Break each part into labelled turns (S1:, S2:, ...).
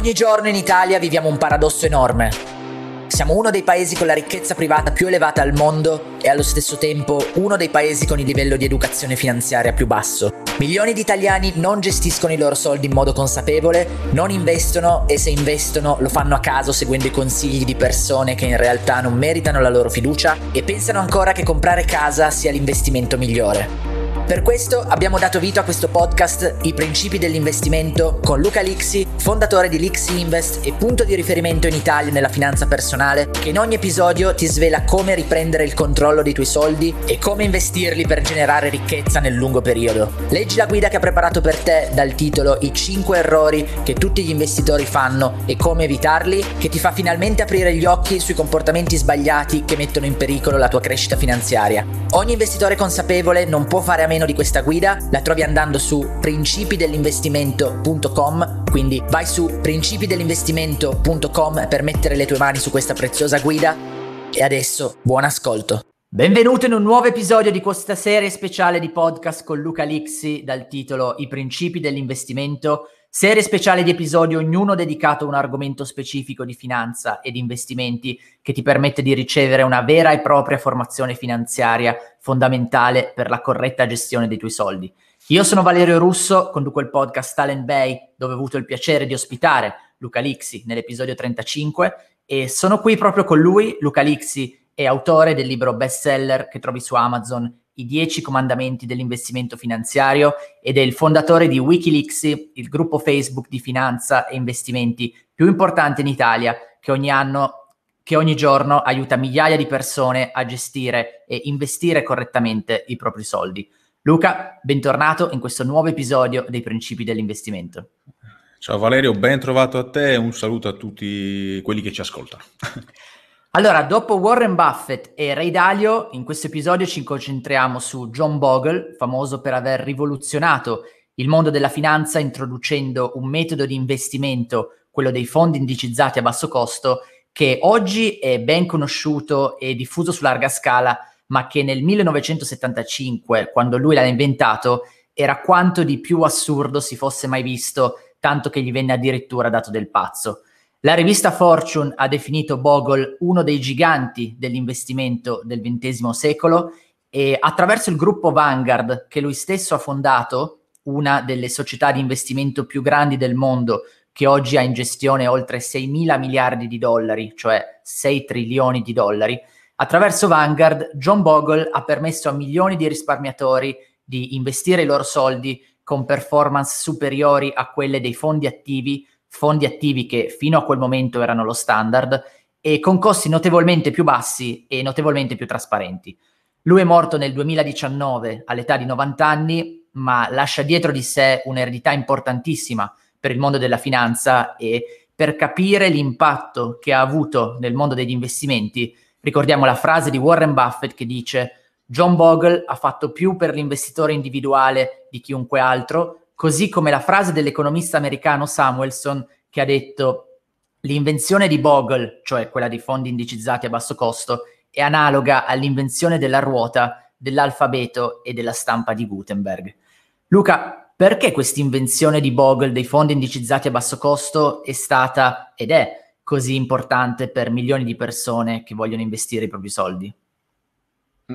S1: Ogni giorno in Italia viviamo un paradosso enorme. Siamo uno dei paesi con la ricchezza privata più elevata al mondo e allo stesso tempo uno dei paesi con il livello di educazione finanziaria più basso. Milioni di italiani non gestiscono i loro soldi in modo consapevole, non investono e se investono lo fanno a caso seguendo i consigli di persone che in realtà non meritano la loro fiducia e pensano ancora che comprare casa sia l'investimento migliore. Per questo abbiamo dato vita a questo podcast I principi dell'investimento con Luca Lixi, fondatore di Lixi Invest e punto di riferimento in Italia nella finanza personale, che in ogni episodio ti svela come riprendere il controllo dei tuoi soldi e come investirli per generare ricchezza nel lungo periodo. Leggi la guida che ha preparato per te dal titolo I 5 errori che tutti gli investitori fanno e come evitarli, che ti fa finalmente aprire gli occhi sui comportamenti sbagliati che mettono in pericolo la tua crescita finanziaria. Ogni investitore consapevole non può fare a meno di questa guida la trovi andando su principidellinvestimento.com, quindi vai su principidellinvestimento.com per mettere le tue mani su questa preziosa guida e adesso buon ascolto. Benvenuto in un nuovo episodio di questa serie speciale di podcast con Luca Lixi dal titolo I principi dell'investimento Serie speciale di episodi, ognuno dedicato a un argomento specifico di finanza ed investimenti che ti permette di ricevere una vera e propria formazione finanziaria fondamentale per la corretta gestione dei tuoi soldi. Io sono Valerio Russo, conduco il podcast Talent Bay, dove ho avuto il piacere di ospitare Luca Lixi nell'episodio 35 e sono qui proprio con lui, Luca Lixi è autore del libro bestseller che trovi su Amazon i dieci comandamenti dell'investimento finanziario ed è il fondatore di Wikileaks, il gruppo Facebook di finanza e investimenti più importante in Italia, che ogni anno che ogni giorno aiuta migliaia di persone a gestire e investire correttamente i propri soldi. Luca, bentornato in questo nuovo episodio dei Principi dell'investimento.
S2: Ciao Valerio, ben trovato a te e un saluto a tutti quelli che ci ascoltano.
S1: Allora, dopo Warren Buffett e Ray Dalio, in questo episodio ci concentriamo su John Bogle, famoso per aver rivoluzionato il mondo della finanza introducendo un metodo di investimento, quello dei fondi indicizzati a basso costo, che oggi è ben conosciuto e diffuso su larga scala, ma che nel 1975, quando lui l'ha inventato, era quanto di più assurdo si fosse mai visto, tanto che gli venne addirittura dato del pazzo. La rivista Fortune ha definito Bogle uno dei giganti dell'investimento del XX secolo e attraverso il gruppo Vanguard che lui stesso ha fondato, una delle società di investimento più grandi del mondo, che oggi ha in gestione oltre 6 mila miliardi di dollari, cioè 6 trilioni di dollari, attraverso Vanguard John Bogle ha permesso a milioni di risparmiatori di investire i loro soldi con performance superiori a quelle dei fondi attivi fondi attivi che fino a quel momento erano lo standard e con costi notevolmente più bassi e notevolmente più trasparenti. Lui è morto nel 2019 all'età di 90 anni, ma lascia dietro di sé un'eredità importantissima per il mondo della finanza e per capire l'impatto che ha avuto nel mondo degli investimenti. Ricordiamo la frase di Warren Buffett che dice John Bogle ha fatto più per l'investitore individuale di chiunque altro così come la frase dell'economista americano Samuelson che ha detto l'invenzione di Bogle, cioè quella dei fondi indicizzati a basso costo, è analoga all'invenzione della ruota, dell'alfabeto e della stampa di Gutenberg. Luca, perché questa invenzione di Bogle dei fondi indicizzati a basso costo è stata ed è così importante per milioni di persone che vogliono investire i propri soldi?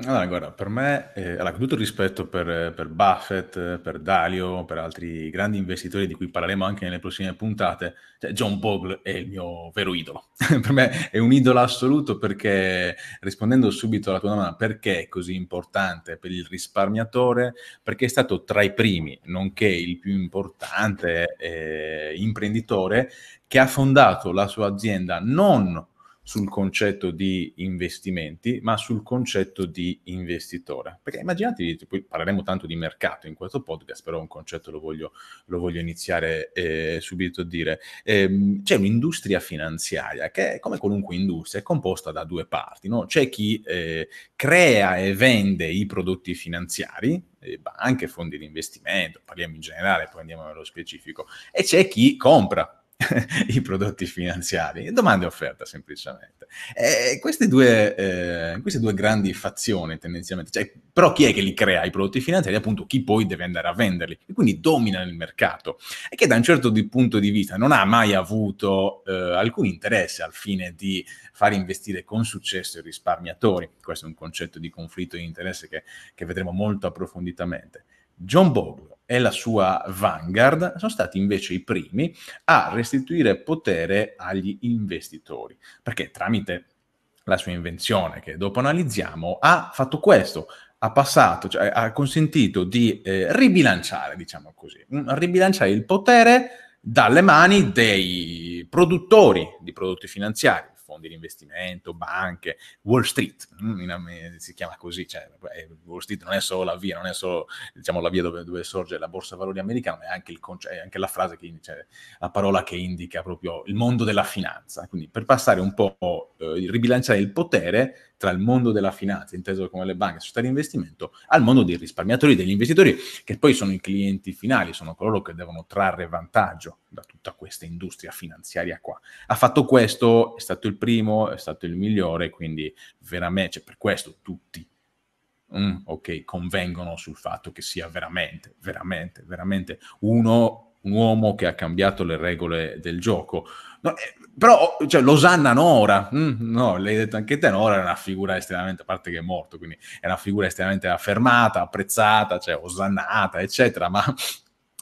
S2: Allora, guarda, per me, ehm, allora con tutto il rispetto per per Buffett, per Dalio, per altri grandi investitori di cui parleremo anche nelle prossime puntate, cioè John Bogle è il mio vero idolo. Per me è un idolo assoluto perché, rispondendo subito alla tua domanda, perché è così importante per il risparmiatore? Perché è stato tra i primi, nonché il più importante, ehm, imprenditore che ha fondato la sua azienda non sul concetto di investimenti, ma sul concetto di investitore. Perché immaginatevi, poi parleremo tanto di mercato in questo podcast, però un concetto lo voglio, lo voglio iniziare eh, subito a dire. Eh, c'è un'industria finanziaria che, come qualunque industria, è composta da due parti. No? C'è chi eh, crea e vende i prodotti finanziari, banche, eh, fondi di investimento, parliamo in generale, poi andiamo nello specifico, e c'è chi compra i prodotti finanziari, domanda e offerta semplicemente. E eh, queste, due, eh, queste due grandi fazioni tendenzialmente, cioè, però chi è che li crea i prodotti finanziari? Appunto chi poi deve andare a venderli e quindi domina il mercato e che da un certo punto di vista non ha mai avuto eh, alcun interesse al fine di far investire con successo i risparmiatori. Questo è un concetto di conflitto di interesse che, che vedremo molto approfonditamente. John Bogle e la sua Vanguard sono stati invece i primi a restituire potere agli investitori, perché tramite la sua invenzione che dopo analizziamo ha fatto questo, ha passato, cioè ha consentito di eh, ribilanciare, diciamo così, mm, ribilanciare il potere dalle mani dei produttori di prodotti finanziari, fondi di investimento, banche, Wall Street, mm, eh, si chiama così, cioè, eh, Wall Street non è solo la via, non è solo diciamo, la via dove, dove sorge la borsa valori americana, è anche, conce- è anche la frase, che, cioè, la parola che indica proprio il mondo della finanza. Quindi per passare un po', eh, ribilanciare il potere, tra il mondo della finanza, inteso come le banche, società di investimento, al mondo dei risparmiatori, degli investitori, che poi sono i clienti finali, sono coloro che devono trarre vantaggio da tutta questa industria finanziaria qua. Ha fatto questo, è stato il primo, è stato il migliore, quindi veramente, cioè per questo tutti Mm, ok, convengono sul fatto che sia veramente, veramente, veramente uno un uomo che ha cambiato le regole del gioco. No, eh, però cioè, Losanna Nora, mm, no, l'hai detto anche te, Nora è una figura estremamente, a parte che è morto, quindi è una figura estremamente affermata, apprezzata, cioè osannata, eccetera, ma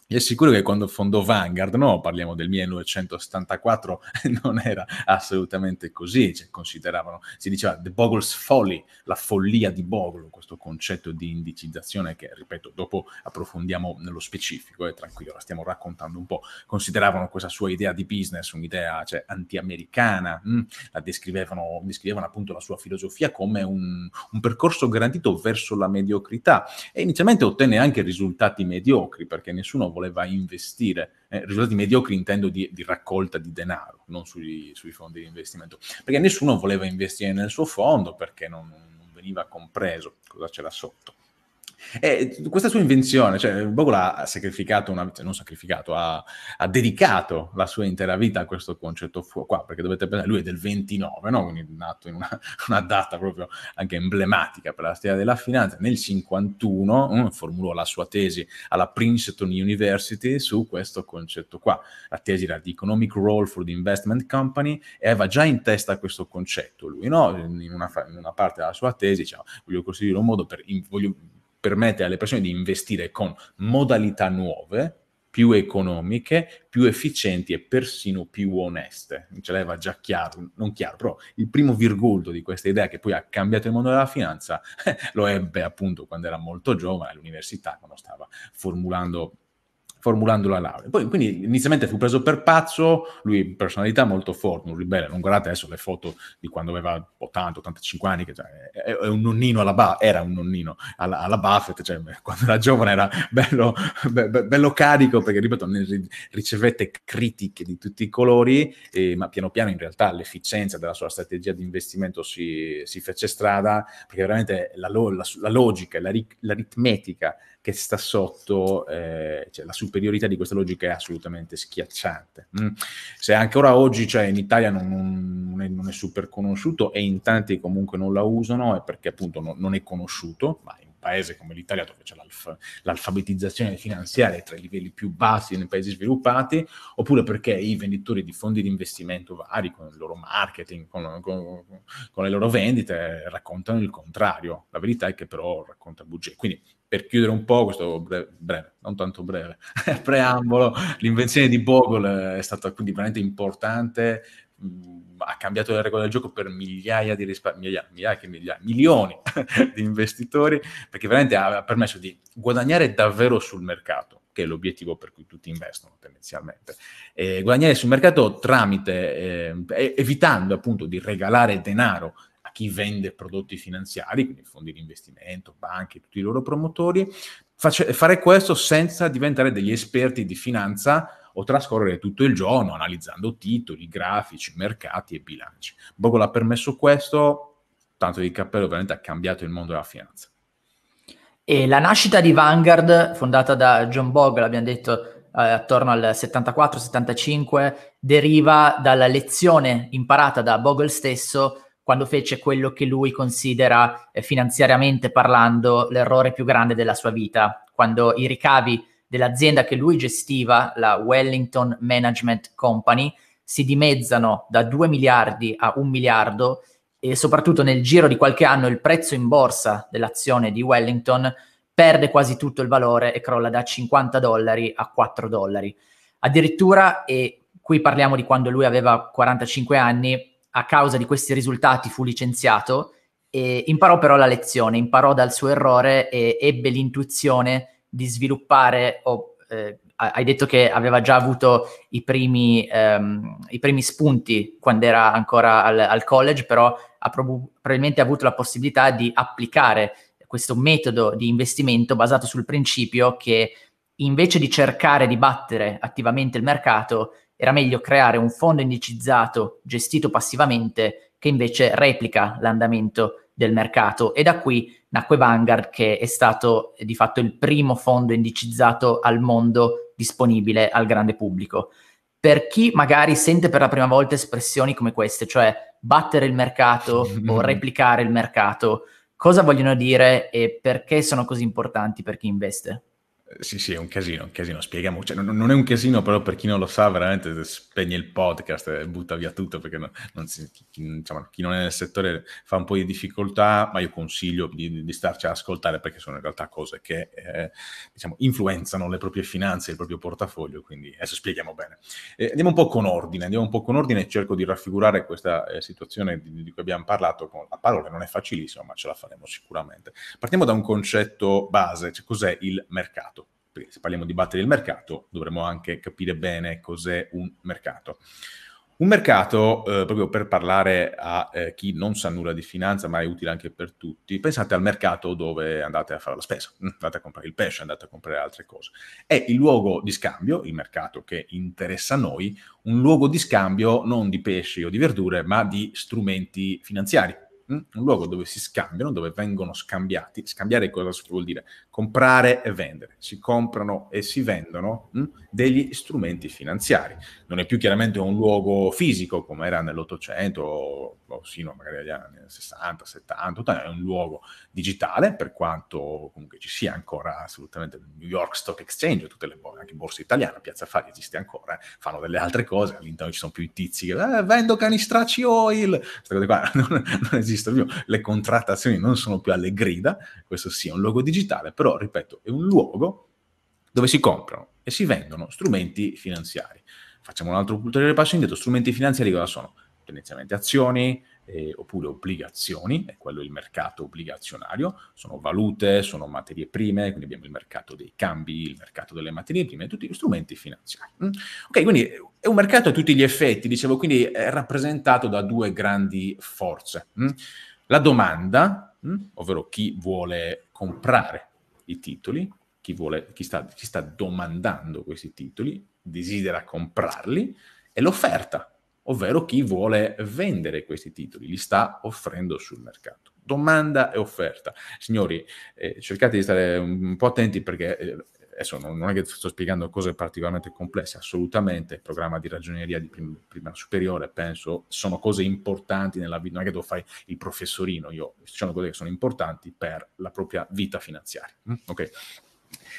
S2: vi assicuro che quando fondò Vanguard, no, parliamo del 1974, non era assolutamente così, cioè, consideravano, si diceva The Bogle's Folly, la follia di Bogle, questo concetto di indicizzazione che, ripeto, dopo approfondiamo nello specifico, è eh, tranquillo, la stiamo raccontando un po', consideravano questa sua idea di business un'idea cioè, anti-americana, mh, mm, la descrivevano, descrivevano appunto la sua filosofia come un, un percorso garantito verso la mediocrità e inizialmente ottenne anche risultati mediocri perché nessuno voleva investire. Eh, risultati mediocri intendo di, di, raccolta di denaro, non sui, sui, fondi di investimento, perché nessuno voleva investire nel suo fondo perché non, non veniva compreso cosa c'era sotto. E eh, questa sua invenzione, cioè Bogola ha sacrificato una vita, non sacrificato, ha, ha, dedicato la sua intera vita a questo concetto fu- qua, perché dovete pensare, lui è del 29, no? quindi è nato in una, una, data proprio anche emblematica per la storia della finanza. Nel 51 eh, mm, formulò la sua tesi alla Princeton University su questo concetto qua. La tesi era di Economic Role for the Investment Company e aveva già in testa questo concetto lui, no? in, una, in una parte della sua tesi diceva, voglio costruire un modo per... In, voglio, permette alle persone di investire con modalità nuove, più economiche, più efficienti e persino più oneste. Non Ce l'aveva già chiaro, non chiaro, però il primo virgolto di questa idea che poi ha cambiato il mondo della finanza lo ebbe appunto quando era molto giovane all'università, quando stava formulando formulando la laurea. Poi, quindi, inizialmente fu preso per pazzo, lui, personalità molto forte, un ribelle, non guardate adesso le foto di quando aveva 80-85 anni, che cioè, è, è, un nonnino alla ba- era un nonnino alla, alla Buffett, cioè, quando era giovane era bello, be- be- bello carico, perché, ripeto, ricevette critiche di tutti i colori, eh, ma piano piano in realtà l'efficienza della sua strategia di investimento si, si fece strada, perché veramente la, lo- la, la logica, la ri- l'aritmetica che sta sotto, eh, cioè la superiorità di questa logica è assolutamente schiacciante. Mm. Se ancora oggi cioè, in Italia non, non, è, non, è, super conosciuto e in tanti comunque non la usano è perché appunto no, non è conosciuto, ma in un paese come l'Italia dove c'è l'alf- l'alfabetizzazione finanziaria è tra i livelli più bassi nei paesi sviluppati, oppure perché i venditori di fondi di investimento vari con il loro marketing, con, con, con le loro vendite raccontano il contrario. La verità è che però racconta bugie. Quindi per chiudere un po' questo breve, breve non tanto breve, preambolo, l'invenzione di Bogle è stata quindi veramente importante, mh, mm, ha cambiato le regole del gioco per migliaia di risparmiatori, migliaia, migliaia, milioni di investitori, perché veramente ha permesso di guadagnare davvero sul mercato che è l'obiettivo per cui tutti investono tendenzialmente. e guadagnare sul mercato tramite, eh, evitando appunto di regalare denaro chi vende prodotti finanziari, quindi fondi di investimento, banche, tutti i loro promotori, face- fare questo senza diventare degli esperti di finanza o trascorrere tutto il giorno analizzando titoli, grafici, mercati e bilanci. Bogle ha permesso questo, tanto di cappello ovviamente ha cambiato il mondo della finanza.
S1: E la nascita di Vanguard, fondata da John Bogle, abbiamo detto eh, attorno al 74-75, deriva dalla lezione imparata da Bogle stesso quando fece quello che lui considera eh, finanziariamente parlando l'errore più grande della sua vita, quando i ricavi dell'azienda che lui gestiva, la Wellington Management Company, si dimezzano da 2 miliardi a 1 miliardo e soprattutto nel giro di qualche anno il prezzo in borsa dell'azione di Wellington perde quasi tutto il valore e crolla da 50 dollari a 4 dollari. Addirittura, e qui parliamo di quando lui aveva 45 anni, a causa di questi risultati fu licenziato, e imparò però la lezione, imparò dal suo errore e ebbe l'intuizione di sviluppare, o, eh, hai detto che aveva già avuto i primi, ehm, i primi spunti quando era ancora al, al college, però ha prob- probabilmente avuto la possibilità di applicare questo metodo di investimento basato sul principio che invece di cercare di battere attivamente il mercato, era meglio creare un fondo indicizzato gestito passivamente che invece replica l'andamento del mercato e da qui nacque Vanguard che è stato eh, di fatto il primo fondo indicizzato al mondo disponibile al grande pubblico. Per chi magari sente per la prima volta espressioni come queste, cioè battere il mercato o replicare il mercato, cosa vogliono dire e perché sono così importanti per chi investe? Sì,
S2: sì, è un casino, un casino, spieghiamo, cioè, non, non, è un casino però per chi non lo sa veramente spegne il podcast e butta via tutto perché non, non si, chi, diciamo, chi, non è nel settore fa un po' di difficoltà, ma io consiglio di, di starci ad ascoltare perché sono in realtà cose che eh, diciamo, influenzano le proprie finanze, il proprio portafoglio, quindi adesso spieghiamo bene. Eh, andiamo un po' con ordine, andiamo un po' con ordine e cerco di raffigurare questa eh, situazione di, di, cui abbiamo parlato con la parola, non è facilissimo, ma ce la faremo sicuramente. Partiamo da un concetto base, cioè cos'è il mercato? perché se parliamo di battere il mercato, dovremmo anche capire bene cos'è un mercato. Un mercato, eh, proprio per parlare a eh, chi non sa nulla di finanza, ma è utile anche per tutti, pensate al mercato dove andate a fare la spesa, andate a comprare il pesce, andate a comprare altre cose. È il luogo di scambio, il mercato che interessa a noi, un luogo di scambio non di pesci o di verdure, ma di strumenti finanziari Mm, un luogo dove si scambiano, dove vengono scambiati. Scambiare cosa vuol dire? Comprare e vendere. Si comprano e si vendono mm, degli strumenti finanziari. Non è più chiaramente un luogo fisico come era nell'Ottocento o, sino magari agli anni 60, 70, 80, è un luogo digitale per quanto comunque ci sia ancora assolutamente il New York Stock Exchange, tutte le borse, anche borse italiane, Piazza Affari esiste ancora, eh? fanno delle altre cose, all'interno ci sono più i tizi che eh, vendo canistracci oil, queste cose qua non, non esistono esistono più, le contrattazioni non sono più alle grida, questo sì un luogo digitale, però ripeto, è un luogo dove si comprano e si vendono strumenti finanziari. Facciamo un altro ulteriore passo indietro, strumenti finanziari cosa sono? Tendenzialmente azioni, eh, oppure obbligazioni, è quello il mercato obbligazionario, sono valute, sono materie prime, quindi abbiamo il mercato dei cambi, il mercato delle materie prime, tutti gli strumenti finanziari. Mm. Ok, quindi è un mercato a tutti gli effetti, dicevo, quindi è rappresentato da due grandi forze. Mm. La domanda, mm, ovvero chi vuole comprare i titoli, chi, vuole, chi, sta, chi sta domandando questi titoli, desidera comprarli, e l'offerta, ovvero chi vuole vendere questi titoli, li sta offrendo sul mercato. Domanda e offerta. Signori, eh, cercate di stare un po' attenti perché eh, adesso non, è che sto spiegando cose particolarmente complesse, assolutamente, il programma di ragioneria di prim- prima superiore, penso, sono cose importanti nella vita, non è che devo fare il professorino, io, sono cose che sono importanti per la propria vita finanziaria. Mm? Okay.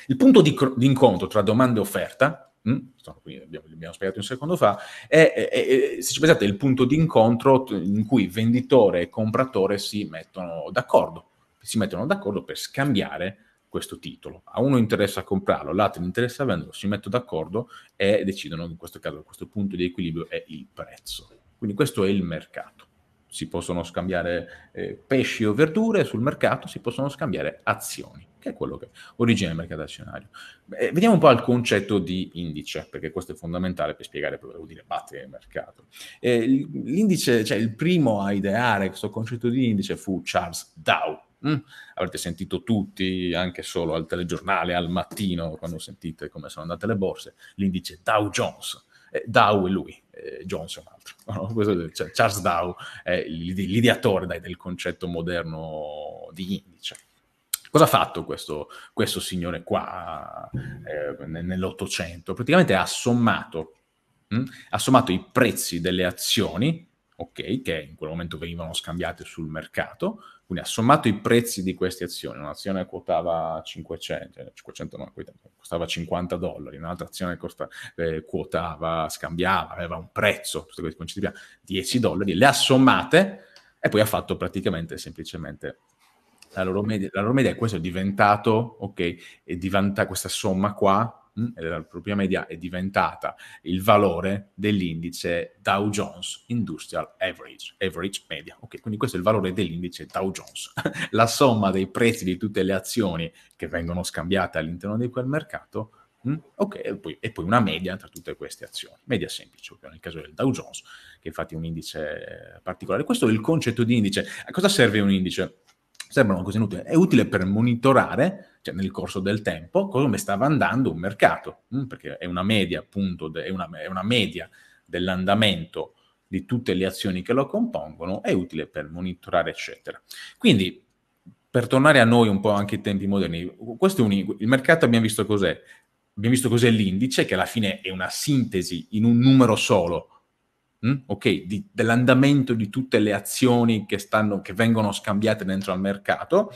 S2: Il punto di, di incontro tra domanda e offerta Mm? Quindi abbiamo, abbiamo spiegato un secondo fa, è, è, è, se ci pensate, il punto d'incontro in cui venditore e compratore si mettono d'accordo, si mettono d'accordo per scambiare questo titolo. A uno interessa comprarlo, all'altro interessa venderlo, si mettono d'accordo e decidono, in questo caso, questo punto di equilibrio è il prezzo. Quindi questo è il mercato. Si possono scambiare eh, pesci o verdure sul mercato, si possono scambiare azioni che è quello che origina il mercato azionario. Beh, eh, vediamo un po' il concetto di indice, perché questo è fondamentale per spiegare cosa vuol dire battere il mercato. Eh, l'indice, cioè il primo a ideare questo concetto di indice fu Charles Dow, Mm. Avrete sentito tutti, anche solo al telegiornale, al mattino, quando sentite come sono andate le borse, l'indice Dow Jones. Eh, Dow è lui, eh, Jones è un altro. No? Questo, cioè, Charles Dow è l'ideatore dai, del concetto moderno di indice. Cosa ha fatto questo, questo signore qua eh, nell'Ottocento? Praticamente ha sommato, mh, mm, ha sommato i prezzi delle azioni, ok, che in quel momento venivano scambiate sul mercato, quindi ha sommato i prezzi di queste azioni. Un'azione quotava 500, 500 eh, no, costava 50 dollari, un'altra azione costa, eh, quotava, scambiava, aveva un prezzo, tutti questi concetti, 10 diciamo, dollari, le ha sommate e poi ha fatto praticamente semplicemente la loro media, la loro media è questa, è diventato, ok, è diventa questa somma qua, mh, mm, la propria media è diventata il valore dell'indice Dow Jones Industrial Average, average media, ok, quindi questo è il valore dell'indice Dow Jones, la somma dei prezzi di tutte le azioni che vengono scambiate all'interno di quel mercato, mm, Ok, e poi, e poi, una media tra tutte queste azioni. Media semplice, ovvero nel caso del Dow Jones, che infatti è un indice particolare. Questo è il concetto di indice. A cosa serve un indice? Sembra cose inutili. è utile per monitorare, cioè nel corso del tempo, come stava andando un mercato, mm, perché è una media, appunto, è una, è una media dell'andamento di tutte le azioni che lo compongono, è utile per monitorare, eccetera. Quindi, per tornare a noi un po' anche ai tempi moderni, questo è un, il mercato abbiamo visto cos'è? Abbiamo visto cos'è l'indice, che alla fine è una sintesi in un numero solo Mm? ok, di, dell'andamento di tutte le azioni che, stanno, che vengono scambiate dentro al mercato,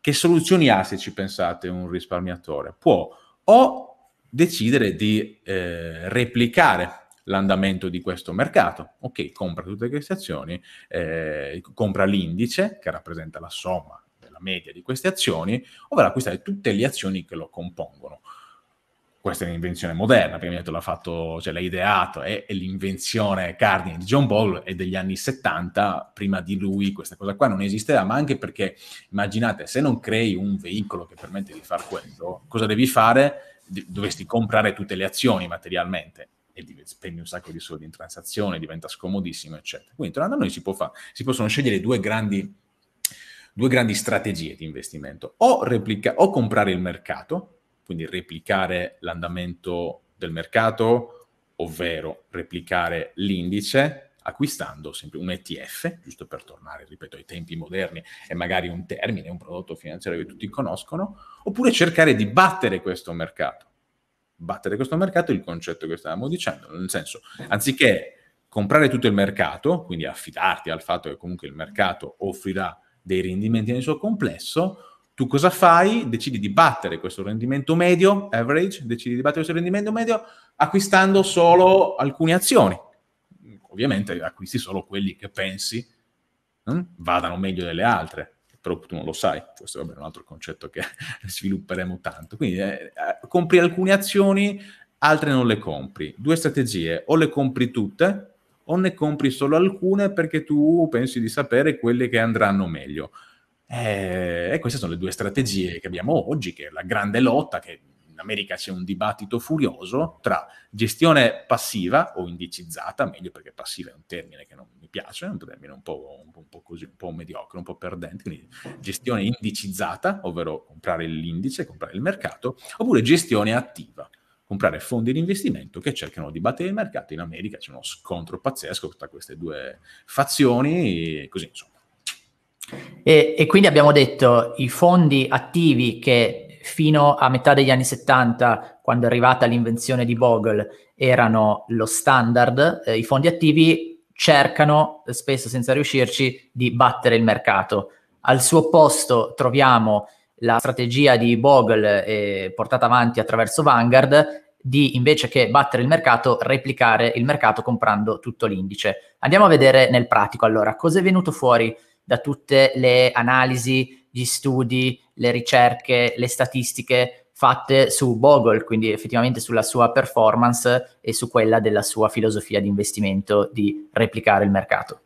S2: che soluzioni ha se ci pensate un risparmiatore? Può o decidere di eh, replicare l'andamento di questo mercato. Ok, compra tutte queste azioni, eh, compra l'indice che rappresenta la somma della media di queste azioni, ovvero acquistare tutte le azioni che lo compongono questa è un'invenzione moderna, perché detto, l'ha fatto, cioè l'ha ideato, è, è, l'invenzione cardine di John Ball è degli anni 70, prima di lui questa cosa qua non esisteva, ma anche perché immaginate, se non crei un veicolo che permette di fare quello, cosa devi fare? dovresti comprare tutte le azioni materialmente e spendi un sacco di soldi in transazione, diventa scomodissimo, eccetera. Quindi tornando a noi si, può fa- si possono scegliere due grandi, due grandi strategie di investimento, o, replica- o comprare il mercato, quindi replicare l'andamento del mercato, ovvero replicare l'indice acquistando sempre un ETF, giusto per tornare, ripeto, ai tempi moderni e magari un termine, un prodotto finanziario che tutti conoscono, oppure cercare di battere questo mercato. Battere questo mercato è il concetto che stavamo dicendo, nel senso, anziché comprare tutto il mercato, quindi affidarti al fatto che comunque il mercato offrirà dei rendimenti nel suo complesso, tu cosa fai? Decidi di battere questo rendimento medio, average, decidi di battere questo rendimento medio acquistando solo alcune azioni. Ovviamente acquisti solo quelli che pensi hm, vadano meglio delle altre però tu non lo sai, questo è un altro concetto che svilupperemo tanto. Quindi eh, eh, compri alcune azioni, altre non le compri. Due strategie, o le compri tutte o ne compri solo alcune perché tu pensi di sapere quelle che andranno meglio. Eh, e queste sono le due strategie che abbiamo oggi, che è la grande lotta, che in America c'è un dibattito furioso tra gestione passiva o indicizzata, meglio perché passiva è un termine che non mi piace, è un termine un po', un un po così, un po' mediocre, un po' perdente, quindi gestione indicizzata, ovvero comprare l'indice, comprare il mercato, oppure gestione attiva, comprare fondi di investimento che cercano di battere il mercato. In America c'è uno scontro pazzesco tra queste due fazioni, così insomma.
S1: E, e quindi abbiamo detto i fondi attivi che fino a metà degli anni 70, quando è arrivata l'invenzione di Bogle, erano lo standard, eh, i fondi attivi cercano, spesso senza riuscirci, di battere il mercato. Al suo posto troviamo la strategia di Bogle eh, portata avanti attraverso Vanguard di invece che battere il mercato, replicare il mercato comprando tutto l'indice. Andiamo a vedere nel pratico allora cosa è venuto fuori da tutte le analisi, gli studi, le ricerche, le statistiche fatte su Bogle, quindi effettivamente sulla sua performance e su quella della sua filosofia di investimento di replicare il mercato.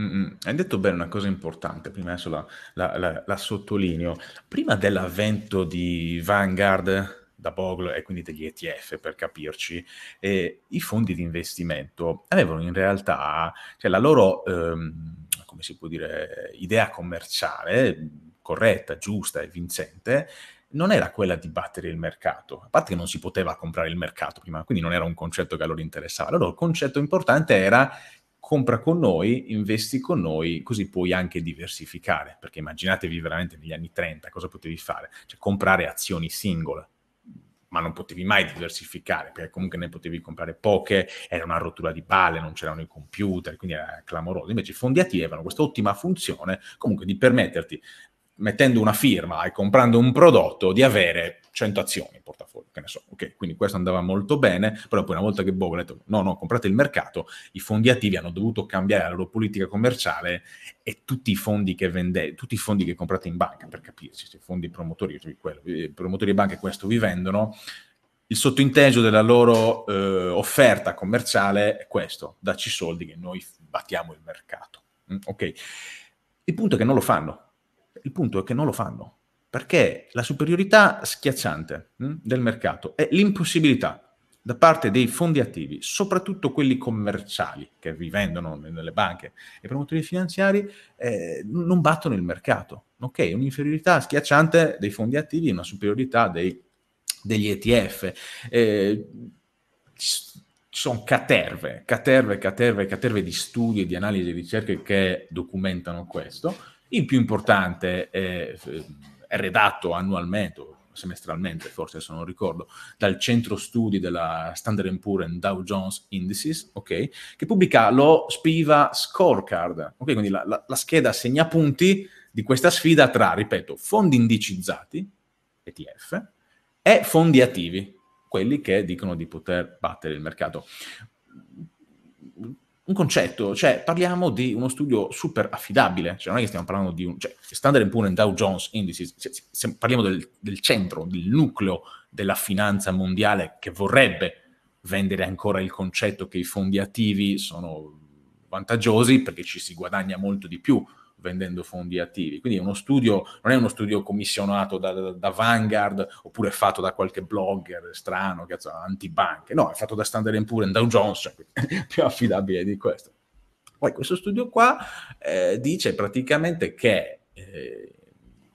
S1: Mm-mm. Hai detto bene una cosa importante, prima adesso la,
S2: la, la, la, sottolineo. Prima dell'avvento di Vanguard da Bogle e quindi degli ETF per capirci, eh, i fondi di investimento avevano in realtà, cioè la loro... Ehm, come si può dire, idea commerciale corretta, giusta e vincente, non era quella di battere il mercato, a parte che non si poteva comprare il mercato prima, quindi non era un concetto che a loro interessava. Allora il concetto importante era compra con noi, investi con noi, così puoi anche diversificare, perché immaginatevi veramente negli anni 30 cosa potevi fare, cioè comprare azioni singole ma non potevi mai diversificare perché comunque ne potevi comprare poche, era una rottura di palle, non c'erano i computer, quindi era clamoroso. Invece i fondiati avevano questa ottima funzione comunque di permetterti, mettendo una firma e comprando un prodotto, di avere 100 azioni in portafoglio, che ne so, ok? Quindi questo andava molto bene, però poi una volta che Bogle ha detto no, no, comprate il mercato, i fondi attivi hanno dovuto cambiare la loro politica commerciale e tutti i fondi che vendete, tutti i fondi che comprate in banca, per capirci, se fondi promotori, cioè quello, promotori e banche questo vi vendono, il sottointeso della loro eh, offerta commerciale è questo, dacci soldi che noi battiamo il mercato, mm, ok? Il punto è che non lo fanno, il punto è che non lo fanno perché la superiorità schiacciante mh, mm, del mercato è l'impossibilità da parte dei fondi attivi, soprattutto quelli commerciali che vi vendono nelle banche e promotori finanziari, eh, non battono il mercato. Ok, un'inferiorità schiacciante dei fondi attivi e una superiorità dei, degli ETF. Eh, ci sono caterve, caterve, caterve, caterve di studi, di analisi, e ricerche che documentano questo. Il più importante è eh, è redatto annualmente, semestralmente forse se non ricordo, dal centro studi della Standard Poor's and Dow Jones Indices, okay, che pubblica lo Spiva Scorecard, okay, quindi la, la, la scheda segnapunti di questa sfida tra, ripeto, fondi indicizzati, ETF, e fondi attivi, quelli che dicono di poter battere il mercato un concetto, cioè parliamo di uno studio super affidabile, cioè non è che stiamo parlando di un, cioè, Standard Poor's Dow Jones Indices, cioè, se parliamo del, del, centro, del nucleo della finanza mondiale che vorrebbe vendere ancora il concetto che i fondi attivi sono vantaggiosi perché ci si guadagna molto di più vendendo fondi attivi. Quindi uno studio, non è uno studio commissionato da, da, da Vanguard oppure fatto da qualche blogger strano, cazzo, antibanche, no, è fatto da Standard Poor's e Dow Jones, cioè, più affidabile di questo. Poi questo studio qua eh, dice praticamente che eh,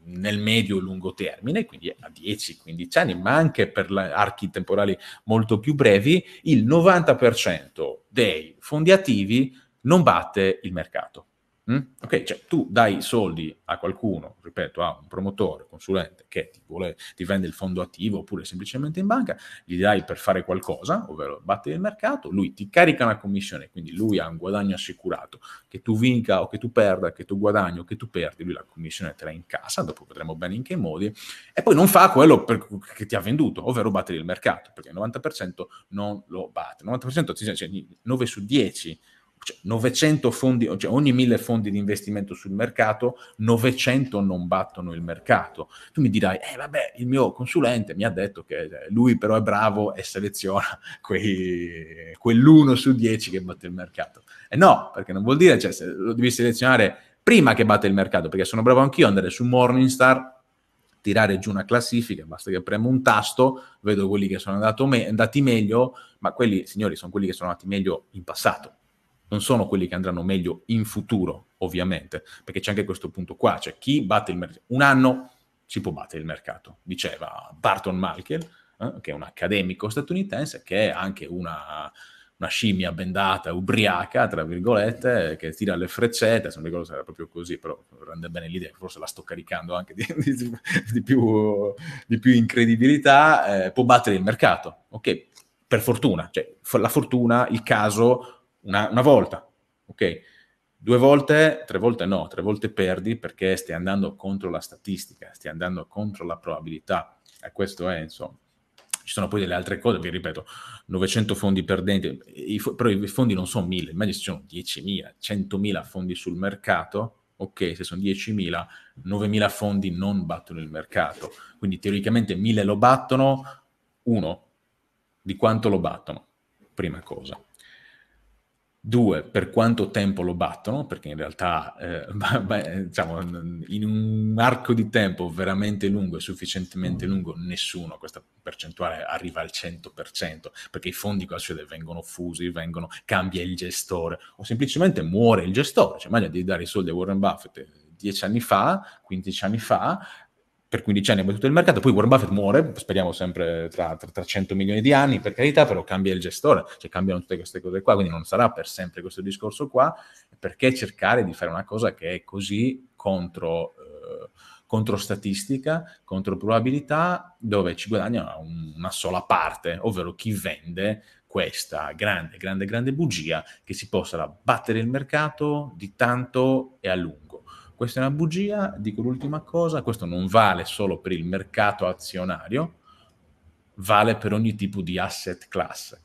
S2: nel medio e lungo termine, quindi a 10-15 anni, ma anche per archi temporali molto più brevi, il 90% dei fondi attivi non batte il mercato. Mm? Ok, cioè tu dai soldi a qualcuno, ripeto, a un promotore, consulente che ti, vuole, ti vende il fondo attivo oppure semplicemente in banca, gli dai per fare qualcosa, ovvero battere il mercato, lui ti carica una commissione, quindi lui ha un guadagno assicurato, che tu vinca o che tu perda, che tu guadagni o che tu perdi, lui la commissione te la incassa, dopo vedremo bene in che modi, e poi non fa quello per, che ti ha venduto, ovvero battere il mercato, perché il 90% non lo batte, il 90% cioè 9 su 10 cioè, 900 fondi, cioè ogni 1000 fondi di investimento sul mercato, 900 non battono il mercato. Tu mi dirai, eh vabbè, il mio consulente mi ha detto che cioè, lui però è bravo e seleziona quei, quell'uno su 10 che batte il mercato. E no, perché non vuol dire, cioè, se lo devi selezionare prima che batte il mercato, perché sono bravo anch'io ad andare su Morningstar, tirare giù una classifica, basta che premo un tasto, vedo quelli che sono me- andati meglio, ma quelli, signori, sono quelli che sono andati meglio in passato non sono quelli che andranno meglio in futuro, ovviamente, perché c'è anche questo punto qua, cioè chi batte il mercato, un anno si può battere il mercato, diceva Barton Malkiel, eh, che è un accademico statunitense, che è anche una, una, scimmia bendata, ubriaca, tra virgolette, che tira le freccette, se non ricordo se era proprio così, però rende bene l'idea, forse la sto caricando anche di, di, di, più, di più, incredibilità, eh, può battere il mercato, ok? Per fortuna, cioè la fortuna, il caso una, una volta, ok? Due volte, tre volte no, tre volte perdi perché stai andando contro la statistica, stai andando contro la probabilità, e questo è insomma. Ci sono poi delle altre cose, vi ripeto, 900 fondi perdenti, i, però i fondi non sono 1000, immagino ci sono 10.000, 100.000 fondi sul mercato, ok, se sono 10.000, 9.000 fondi non battono il mercato, quindi teoricamente 1.000 lo battono, uno di quanto lo battono, prima cosa. Due, per quanto tempo lo battono, perché in realtà eh, beh, diciamo, in un arco di tempo veramente lungo e sufficientemente mm. lungo nessuno, questa percentuale arriva al 100%, perché i fondi cosa Vengono fusi, vengono, cambia il gestore o semplicemente muore il gestore. Cioè, magari di dare i soldi a Warren Buffett eh, dieci anni fa, quindici anni fa, per 15 anni ha battuto il mercato, poi Warren Buffett muore, speriamo sempre tra, tra, tra, 100 milioni di anni, per carità, però cambia il gestore, cioè cambiano tutte queste cose qua, quindi non sarà per sempre questo discorso qua, perché cercare di fare una cosa che è così contro, eh, contro statistica, contro probabilità, dove ci guadagna una sola parte, ovvero chi vende questa grande, grande, grande bugia che si possa battere il mercato di tanto e a lungo. Questa è una bugia, dico l'ultima cosa, questo non vale solo per il mercato azionario, vale per ogni tipo di asset class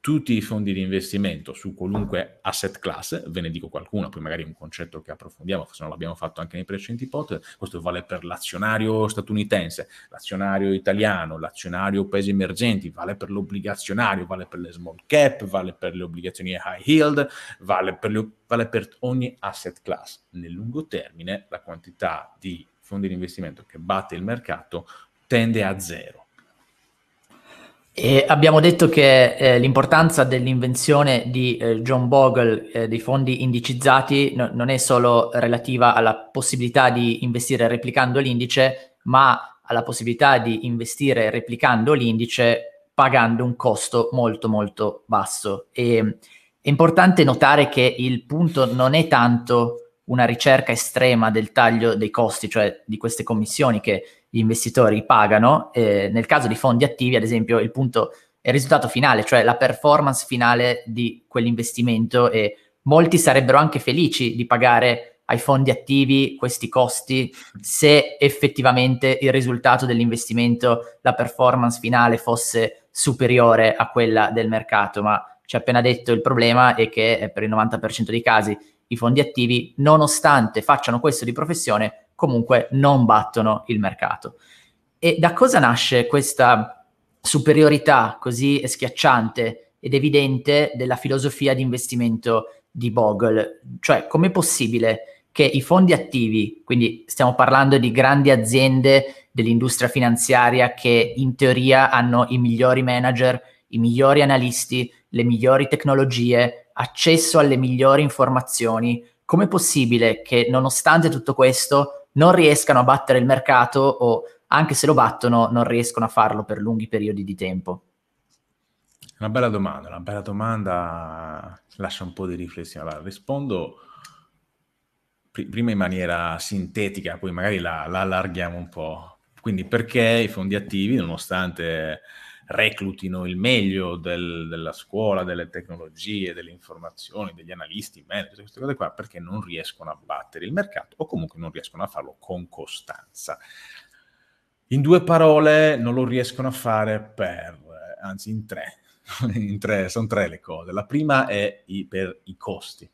S2: tutti i fondi di investimento su qualunque asset class, ve ne dico qualcuno, poi magari è un concetto che approfondiamo, se non l'abbiamo fatto anche nei precedenti podcast, questo vale per l'azionario statunitense, l'azionario italiano, l'azionario paesi emergenti, vale per l'obbligazionario, vale per le small cap, vale per le obbligazioni high yield, vale per, le, vale per ogni asset class. Nel lungo termine la quantità di
S1: fondi di investimento che batte il mercato tende a zero e abbiamo detto che eh, l'importanza dell'invenzione di eh, John Bogle eh, dei fondi indicizzati no, non è solo relativa alla possibilità di investire replicando l'indice, ma alla possibilità di investire replicando l'indice pagando un costo molto molto basso. E, è importante notare che il punto non è tanto una ricerca estrema del taglio dei costi, cioè di queste commissioni che gli investitori pagano. Eh, nel caso di fondi attivi, ad esempio, il punto è il risultato finale, cioè la performance finale di quell'investimento e molti sarebbero anche felici di pagare ai fondi attivi questi costi se effettivamente il risultato dell'investimento, la performance finale fosse superiore a quella del mercato, ma ci ha appena detto il problema è che eh, per il 90% dei casi i fondi attivi, nonostante facciano questo di professione, comunque non battono il mercato. E da cosa nasce questa superiorità così schiacciante ed evidente della filosofia di investimento di Bogle? Cioè, com'è possibile che i fondi attivi, quindi stiamo parlando di grandi aziende dell'industria finanziaria che in teoria hanno i migliori manager, i migliori analisti, le migliori tecnologie, accesso alle migliori informazioni, com'è possibile che nonostante tutto questo non riescano a battere il mercato o anche se lo battono non riescono a farlo per lunghi periodi di tempo?
S2: Una bella domanda, una bella domanda, lascia un po' di riflessione. Allora, rispondo pr- prima in maniera sintetica, poi magari la, la allarghiamo un po'. Quindi perché i fondi attivi, nonostante reclutino il meglio del, della scuola, delle tecnologie, delle informazioni, degli analisti, manager, queste cose qua, perché non riescono a battere il mercato o comunque non riescono a farlo con costanza. In due parole non lo riescono a fare per, eh, anzi in tre, in tre sono tre le cose. La prima è i, per i costi,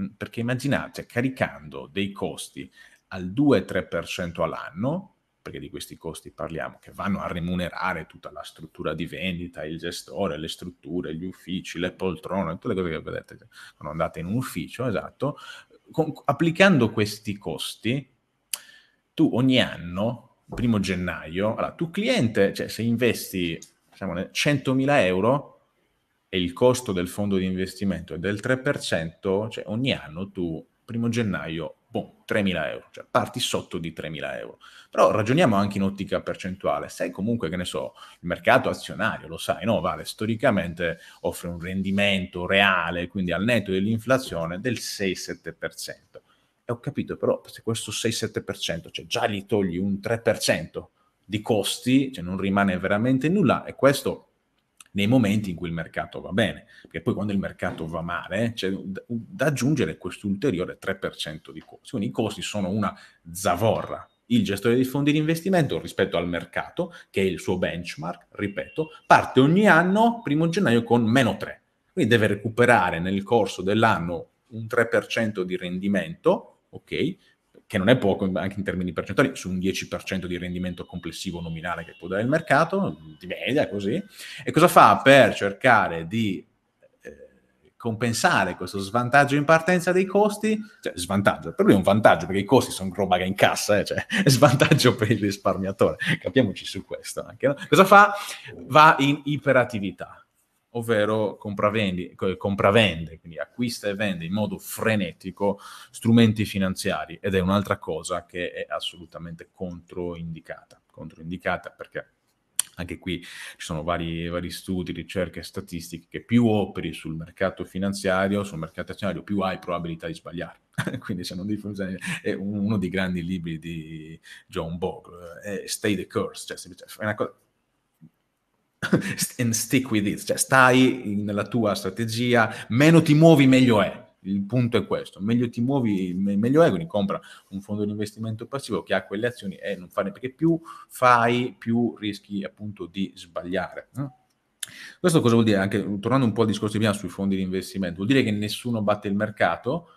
S2: mm, perché immaginate caricando dei costi al 2-3% all'anno, perché di questi costi parliamo, che vanno a remunerare tutta la struttura di vendita, il gestore, le strutture, gli uffici, le poltrone, tutte le cose che vedete quando andate in un ufficio, esatto, con, applicando questi costi, tu ogni anno, primo gennaio, allora tu cliente, cioè se investi diciamo, 100.000 euro, e il costo del fondo di investimento è del 3%, cioè ogni anno tu, primo gennaio, boh, 3.000 euro, cioè parti sotto di 3.000 euro. Però ragioniamo anche in ottica percentuale, sai comunque che ne so, il mercato azionario, lo sai, no? Vale, storicamente offre un rendimento reale, quindi al netto dell'inflazione, del 6-7%. E ho capito però, se questo 6-7%, cioè già gli togli un 3% di costi, cioè non rimane veramente nulla, e questo nei momenti in cui il mercato va bene, perché poi quando il mercato va male c'è da aggiungere questo ulteriore 3% di costi. Quindi i costi sono una zavorra. Il gestore dei fondi di investimento rispetto al mercato, che è il suo benchmark, ripeto, parte ogni anno, primo gennaio, con meno 3. Quindi deve recuperare nel corso dell'anno un 3% di rendimento, ok? che non è poco anche in termini percentuali, su un 10% di rendimento complessivo nominale che può dare il mercato, mm, di media così, e cosa fa per cercare di eh, compensare questo svantaggio in partenza dei costi, cioè svantaggio, per lui è un vantaggio perché i costi sono roba che incassa, eh, cioè svantaggio per il risparmiatore, capiamoci su questo anche, no? Cosa fa? Va in iperattività, ovvero compravendi, compravende, quindi acquista e vende in modo frenetico strumenti finanziari ed è un'altra cosa che è assolutamente controindicata, controindicata perché anche qui ci sono vari, vari, studi, ricerche, statistiche che più operi sul mercato finanziario, sul mercato azionario, più hai probabilità di sbagliare. Quindi se non devi funzionare, è uno dei grandi libri di John Bogle, è eh, Stay the Curse, cioè, è una cosa and stick with it, cioè stai nella tua strategia, meno ti muovi meglio è. Il punto è questo, meglio ti muovi meglio è, quindi compra un fondo di investimento passivo che ha quelle azioni e non farne perché più fai, più rischi appunto di sbagliare. No? Questo cosa vuol dire? Anche tornando un po' al discorso di prima sui fondi di investimento, vuol dire che nessuno batte il mercato,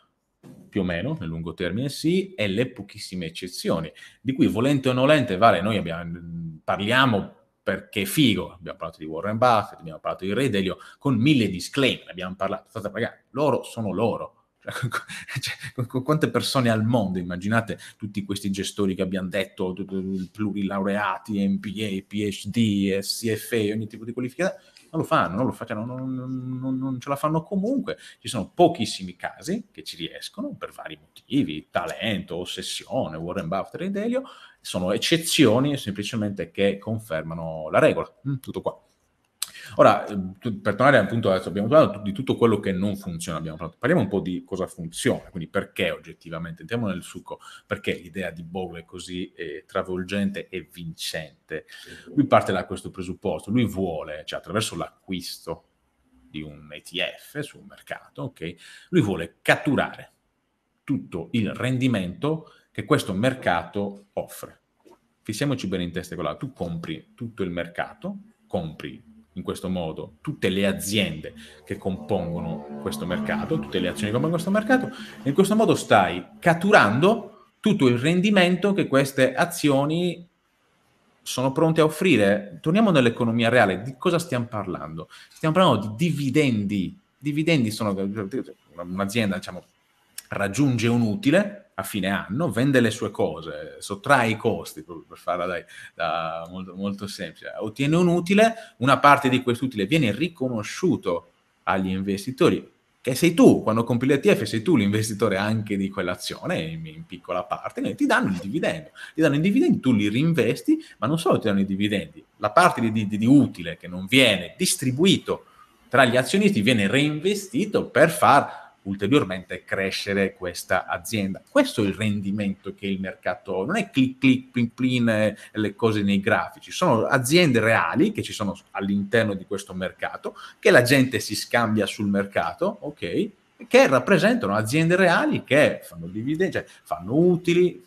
S2: più o meno, nel lungo termine sì, e le pochissime eccezioni, di cui volente o nolente, vale, noi abbiamo, parliamo perché figo, abbiamo parlato di Warren Buffett, abbiamo parlato di Ray Dalio, con mille disclaimer, abbiamo parlato, state pagando, loro sono loro. Cioè, cioè con quante persone al mondo, immaginate tutti questi gestori che abbiamo detto, plurilaureati, MBA, PhD, SCFA, ogni tipo di qualificazione, non lo fanno, non, lo fanno cioè, non, non, non, ce la fanno comunque. Ci sono pochissimi casi che ci riescono per vari motivi, talento, ossessione, Warren Buffett e Delio, sono eccezioni semplicemente che confermano la regola. Mm, tutto qua. Ora, ehm, per tornare appunto adesso, abbiamo parlato di tutto quello che non funziona, parlato, parliamo un po' di cosa funziona, quindi perché oggettivamente, entriamo nel succo, perché l'idea di Bogle è così eh, travolgente e vincente. Lui parte da questo presupposto, lui vuole, cioè attraverso l'acquisto di un ETF sul mercato, okay, lui vuole catturare tutto il rendimento che questo mercato offre. Fissiamoci bene in testa quella, tu compri tutto il mercato, compri in questo modo tutte le aziende che compongono questo mercato, tutte le azioni che compongono questo mercato, e in questo modo stai catturando tutto il rendimento che queste azioni sono pronte a offrire. Torniamo nell'economia reale, di cosa stiamo parlando? Stiamo parlando di dividendi. Dividendi sono cioè, un'azienda, diciamo, raggiunge un utile, a fine anno, vende le sue cose, sottrae i costi, proprio per farla dai, da, molto, molto semplice, ottiene un utile, una parte di quest'utile viene riconosciuto agli investitori, che sei tu, quando compri l'ETF sei tu l'investitore anche di quell'azione, in, in piccola parte, e ti danno il dividendo, ti danno i dividendi, tu li reinvesti, ma non solo ti danno i dividendi, la parte di, di, di utile che non viene distribuito tra gli azionisti viene reinvestito per far ulteriormente crescere questa azienda. Questo è il rendimento che il mercato non è click click plin plin eh, le cose nei grafici, sono aziende reali che ci sono all'interno di questo mercato, che la gente si scambia sul mercato, ok? Che rappresentano aziende reali che fanno dividendi, cioè fanno utili,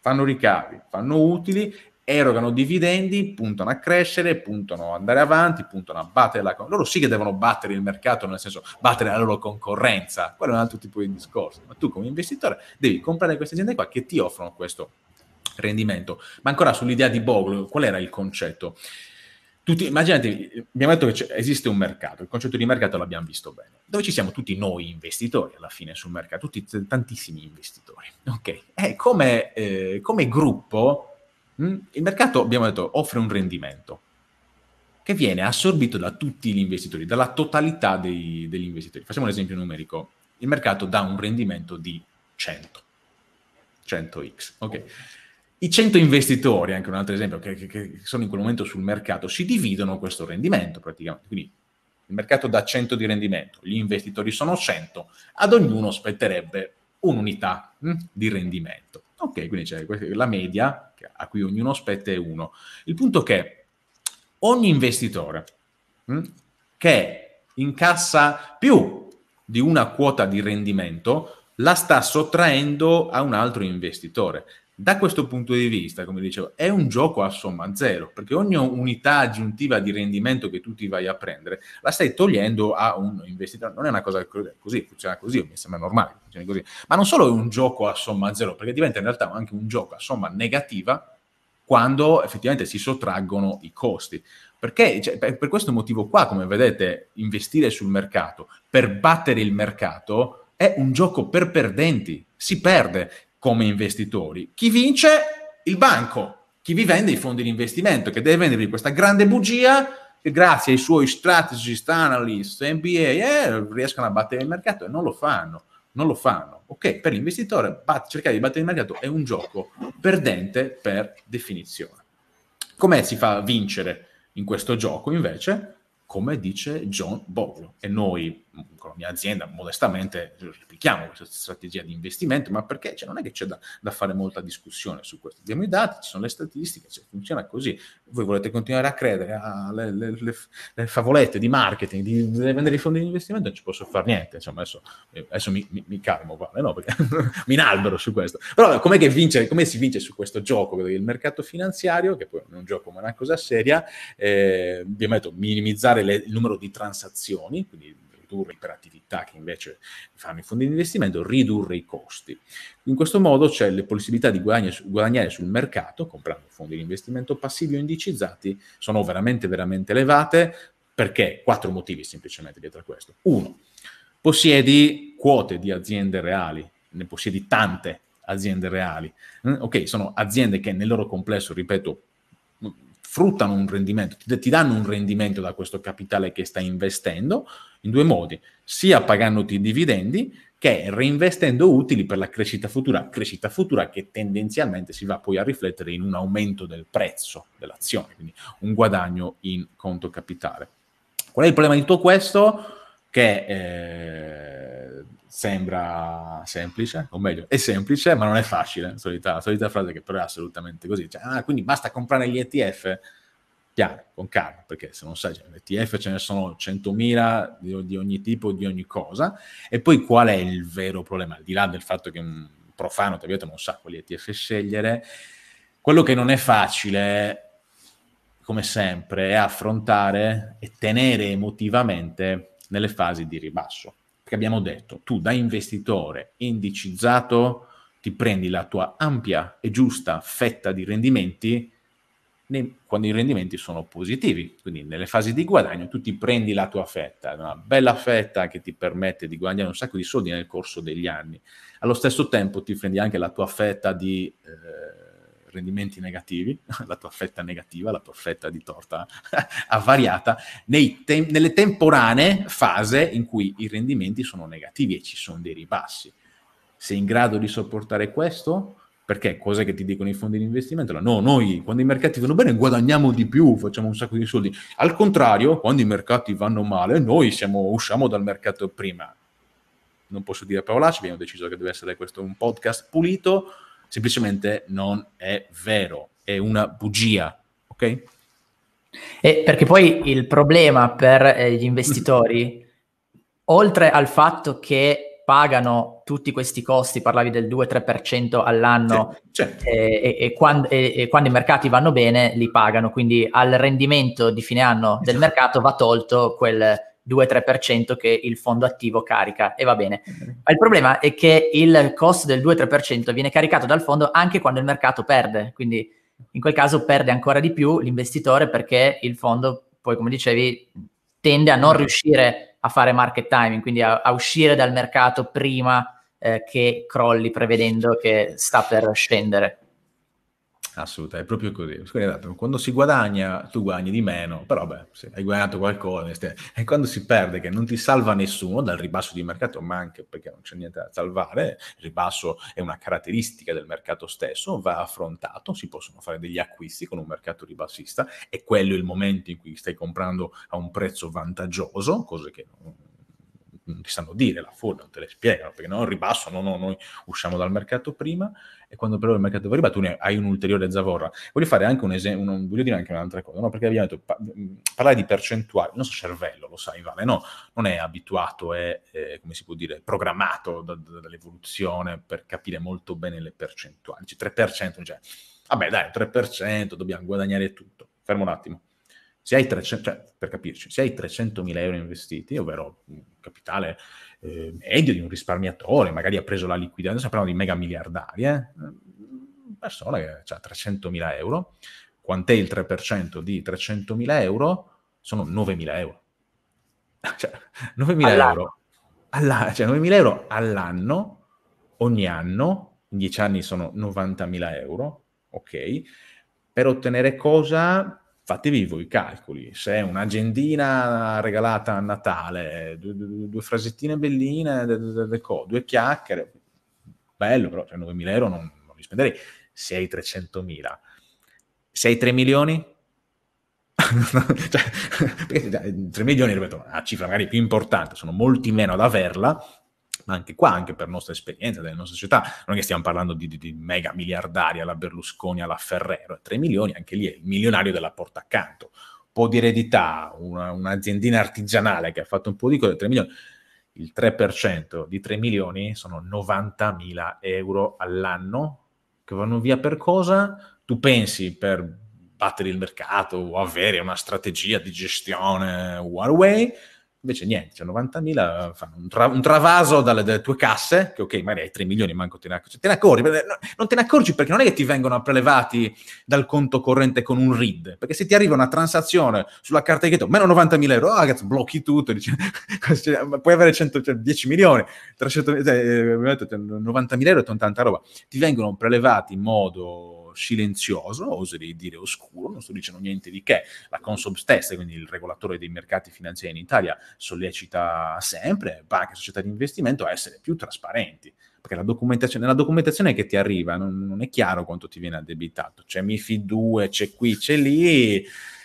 S2: fanno ricavi, fanno utili erogano dividendi, puntano a crescere, puntano ad andare avanti, puntano a battere la concorrenza. Loro sì che devono battere il mercato, nel senso battere la loro concorrenza, quello è un altro tipo di discorso, ma tu come investitore devi comprare queste aziende qua che ti offrono questo rendimento. Ma ancora sull'idea di Bogle, qual era il concetto? Tutti, immaginate, abbiamo detto che esiste un mercato, il concetto di mercato l'abbiamo visto bene, dove ci siamo tutti noi investitori alla fine sul mercato, tutti, tantissimi investitori, ok? E come, eh, come gruppo Mm? Il mercato, abbiamo detto, offre un rendimento che viene assorbito da tutti gli investitori, dalla totalità dei, degli investitori. Facciamo un esempio numerico. Il mercato dà un rendimento di 100, 100x. Okay. I 100 investitori, anche un altro esempio, che, che, che, sono in quel momento sul mercato, si dividono questo rendimento praticamente. Quindi il mercato dà 100 di rendimento, gli investitori sono 100, ad ognuno spetterebbe un'unità mh, mm, di rendimento. Ok, quindi c'è la media ricerca, a cui ognuno spetta è uno. Il punto è che ogni investitore mh, hm, che incassa più di una quota di rendimento la sta sottraendo a un altro investitore da questo punto di vista, come dicevo, è un gioco a somma zero, perché ogni unità aggiuntiva di rendimento che tu ti vai a prendere la stai togliendo a un investitore. Non è una cosa così, funziona così, mi sembra normale, funziona così. Ma non solo è un gioco a somma zero, perché diventa in realtà anche un gioco a somma negativa quando effettivamente si sottraggono i costi. Perché cioè, per questo motivo qua, come vedete, investire sul mercato per battere il mercato è un gioco per perdenti, si perde come investitori. Chi vince? Il banco, chi vi vende i fondi di investimento, che deve vendervi questa grande bugia che grazie ai suoi strategist, analyst, MBA eh, riescono a battere il mercato e non lo fanno. Non lo fanno. Ok, per l'investitore bat- cercare di battere il mercato è un gioco perdente per definizione. Come si fa a vincere in questo gioco invece? Come dice John Boglo. E noi con la mia azienda modestamente replichiamo questa strategia di investimento, ma perché cioè, non è che c'è da, da, fare molta discussione su questo. Abbiamo i dati, ci sono le statistiche, cioè, funziona così. Voi volete continuare a credere alle favolette di marketing, di, di vendere i fondi di investimento, non ci posso fare niente. Insomma, adesso, eh, adesso mi, mi, mi, calmo, vale, no, perché mi inalbero su questo. Però com'è che vince, come si vince su questo gioco? il mercato finanziario, che poi non è un gioco ma è una cosa seria, eh, vi metto minimizzare le, il numero di transazioni, quindi ridurre iperattività che invece fanno i fondi di investimento, ridurre i costi. In questo modo c'è le possibilità di guadagnare sul mercato, comprando fondi di investimento passivi o indicizzati, sono veramente, veramente elevate, perché quattro motivi semplicemente dietro a questo. Uno, possiedi quote di aziende reali, ne possiedi tante aziende reali. Mm, ok, sono aziende che nel loro complesso, ripeto, sfruttano un rendimento, ti, ti danno un rendimento da questo capitale che stai investendo in due modi, sia pagandoti dividendi che reinvestendo utili per la crescita futura, crescita futura che tendenzialmente si va poi a riflettere in un aumento del prezzo dell'azione, quindi un guadagno in conto capitale. Qual è il problema di tutto questo? che eh, sembra semplice, o meglio, è semplice, ma non è facile, solita, solita frase che però è assolutamente così. Cioè, ah, quindi basta comprare gli ETF piano, con calma, perché se non sai, gli ETF ce ne sono 100.000 di, di, ogni tipo, di ogni cosa, e poi qual è il vero problema? Al di là del fatto che un profano, tra non sa quali ETF scegliere, quello che non è facile, come sempre, è affrontare e tenere emotivamente nelle fasi di ribasso. Perché abbiamo detto, tu da investitore indicizzato ti prendi la tua ampia e giusta fetta di rendimenti nei, quando i rendimenti sono positivi, quindi nelle fasi di guadagno tu ti prendi la tua fetta, una bella fetta che ti permette di guadagnare un sacco di soldi nel corso degli anni. Allo stesso tempo ti prendi anche la tua fetta di... Eh, rendimenti negativi, la tua fetta negativa, la tua fetta di torta avvariata, te- nelle temporanee fase in cui i rendimenti sono negativi e ci sono dei ribassi. Sei in grado di sopportare questo? Perché cosa che ti dicono i fondi di investimento? No, noi quando i mercati vanno bene guadagniamo di più, facciamo un sacco di soldi. Al contrario, quando i mercati vanno male, noi siamo, usciamo dal mercato prima non posso dire parolacce, abbiamo deciso che deve essere questo un podcast pulito, semplicemente non è vero, è una bugia,
S1: ok? E perché poi il problema per eh, gli investitori, oltre al fatto che pagano tutti questi costi, parlavi del 2-3% all'anno, sì, certo. eh, e, e, quando, e, e, quando, i mercati vanno bene li pagano, quindi al rendimento di fine anno eh, del certo. mercato va tolto quel 2-3% che il fondo attivo carica e va bene. Ma il problema è che il costo del 2-3% viene caricato dal fondo anche quando il mercato perde, quindi in quel caso perde ancora di più l'investitore perché il fondo, poi come dicevi, tende a non mm. riuscire a fare market timing, quindi a, a uscire dal mercato prima eh, che crolli prevedendo che sta per scendere.
S2: Assolutamente, è proprio così. Scusate, esatto, quando si guadagna, tu guadagni di meno, però beh, se hai guadagnato qualcosa, e quando si perde, che non ti salva nessuno dal ribasso di mercato, ma anche perché non c'è niente da salvare, il ribasso è una caratteristica del mercato stesso, va affrontato, si possono fare degli acquisti con un mercato ribassista, e quello è il momento in cui stai comprando a un prezzo vantaggioso, cose che non non ti sanno dire la forma, non te le spiegano, perché no, ribasso, no, no, noi usciamo dal mercato prima e quando però il mercato va riba tu ne hai un'ulteriore zavorra. Voglio fare anche un esempio, voglio dire anche un'altra cosa, no? perché abbiamo detto, pa- parlare di percentuali, il nostro cervello, lo sai Vale, no? Non è abituato, è, è come si può dire, programmato da, da, dall'evoluzione per capire molto bene le percentuali, cioè 3%, cioè, vabbè dai, 3%, dobbiamo guadagnare tutto. Fermo un attimo se hai 300, cioè, per capirci, se hai 300.000 euro investiti, ovvero un capitale eh, medio di un risparmiatore, magari ha preso la liquidità, adesso parliamo di mega miliardari, eh? una persona che ha 300.000 euro, quant'è il 3% di 300.000 euro? Sono 9.000 euro. Cioè, 9.000 all'anno. euro, alla, cioè 9.000 euro all'anno, ogni anno, in 10 anni sono 90.000 euro, ok? Per ottenere cosa? fatevi voi i calcoli, se è un'agendina regalata a Natale, due, due, due frasettine belline, de, de, de, co, due chiacchiere, bello, però cioè 9.000 euro non, non li spenderei, se hai mila, se hai 3 milioni, cioè, 3 cioè, milioni, ripeto, la cifra magari più importante, sono molti meno ad averla, ma anche qua, anche per nostra esperienza delle nostre società, non è che stiamo parlando di, di, di mega miliardari alla Berlusconi, alla Ferrero, 3 milioni, anche lì è il milionario della porta accanto, un po' di eredità, una, un'aziendina artigianale che ha fatto un po' di cose, 3 milioni, il 3% di 3 milioni sono 90 mila euro all'anno che vanno via per cosa? Tu pensi per battere il mercato o avere una strategia di gestione Huawei? Invece niente, cioè 90.000 eh, fanno un, tra- un travaso dalle, dalle, tue casse, che ok, magari hai 3 milioni, manco te ne accorgi. Cioè, te ne accorgi perché, no, non te ne accorgi perché non è che ti vengono prelevati dal conto corrente con un RID, perché se ti arriva una transazione sulla carta di credito, meno 90.000 euro, ah, ragazzi, blocchi tutto, dici, cioè, puoi avere 100, cioè, 10 milioni, 300, eh, 90.000 eh, cioè, euro è tanta roba. Ti vengono prelevati in modo silenzioso, oserei dire oscuro, non sto dicendo niente di che, la Consob stessa, quindi il regolatore dei mercati finanziari in Italia, sollecita sempre banche e società di investimento a essere più trasparenti perché la documentazione, nella documentazione che ti arriva non, non, è chiaro quanto ti viene addebitato, c'è MIFI 2, c'è qui, c'è lì,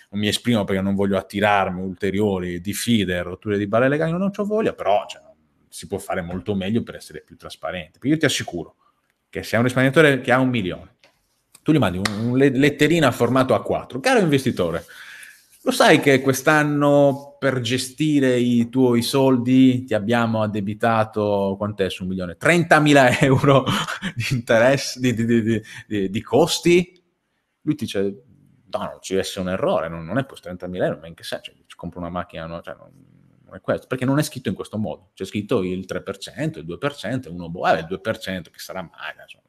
S2: non mi esprimo perché non voglio attirarmi ulteriori diffide, FIDE, rotture di balle legali, non ho voglia, però cioè, si può fare molto meglio per essere più trasparente, perché io ti assicuro che se hai un risparmiatore che ha un milione, tu gli mandi una un letterino a formato A4, caro investitore, lo sai che quest'anno per gestire i tuoi soldi ti abbiamo addebitato, quant'è su un milione? 30.000 euro di interessi, di, di, di, di, costi? Lui ti dice, no, non ci deve essere un errore, non, non è posto 30.000 euro, ma in che senso? Cioè, ci compro una macchina, no? cioè, non, non, è questo, perché non è scritto in questo modo. C'è scritto il 3%, il 2%, uno, boh, eh, il 2% che sarà mai, insomma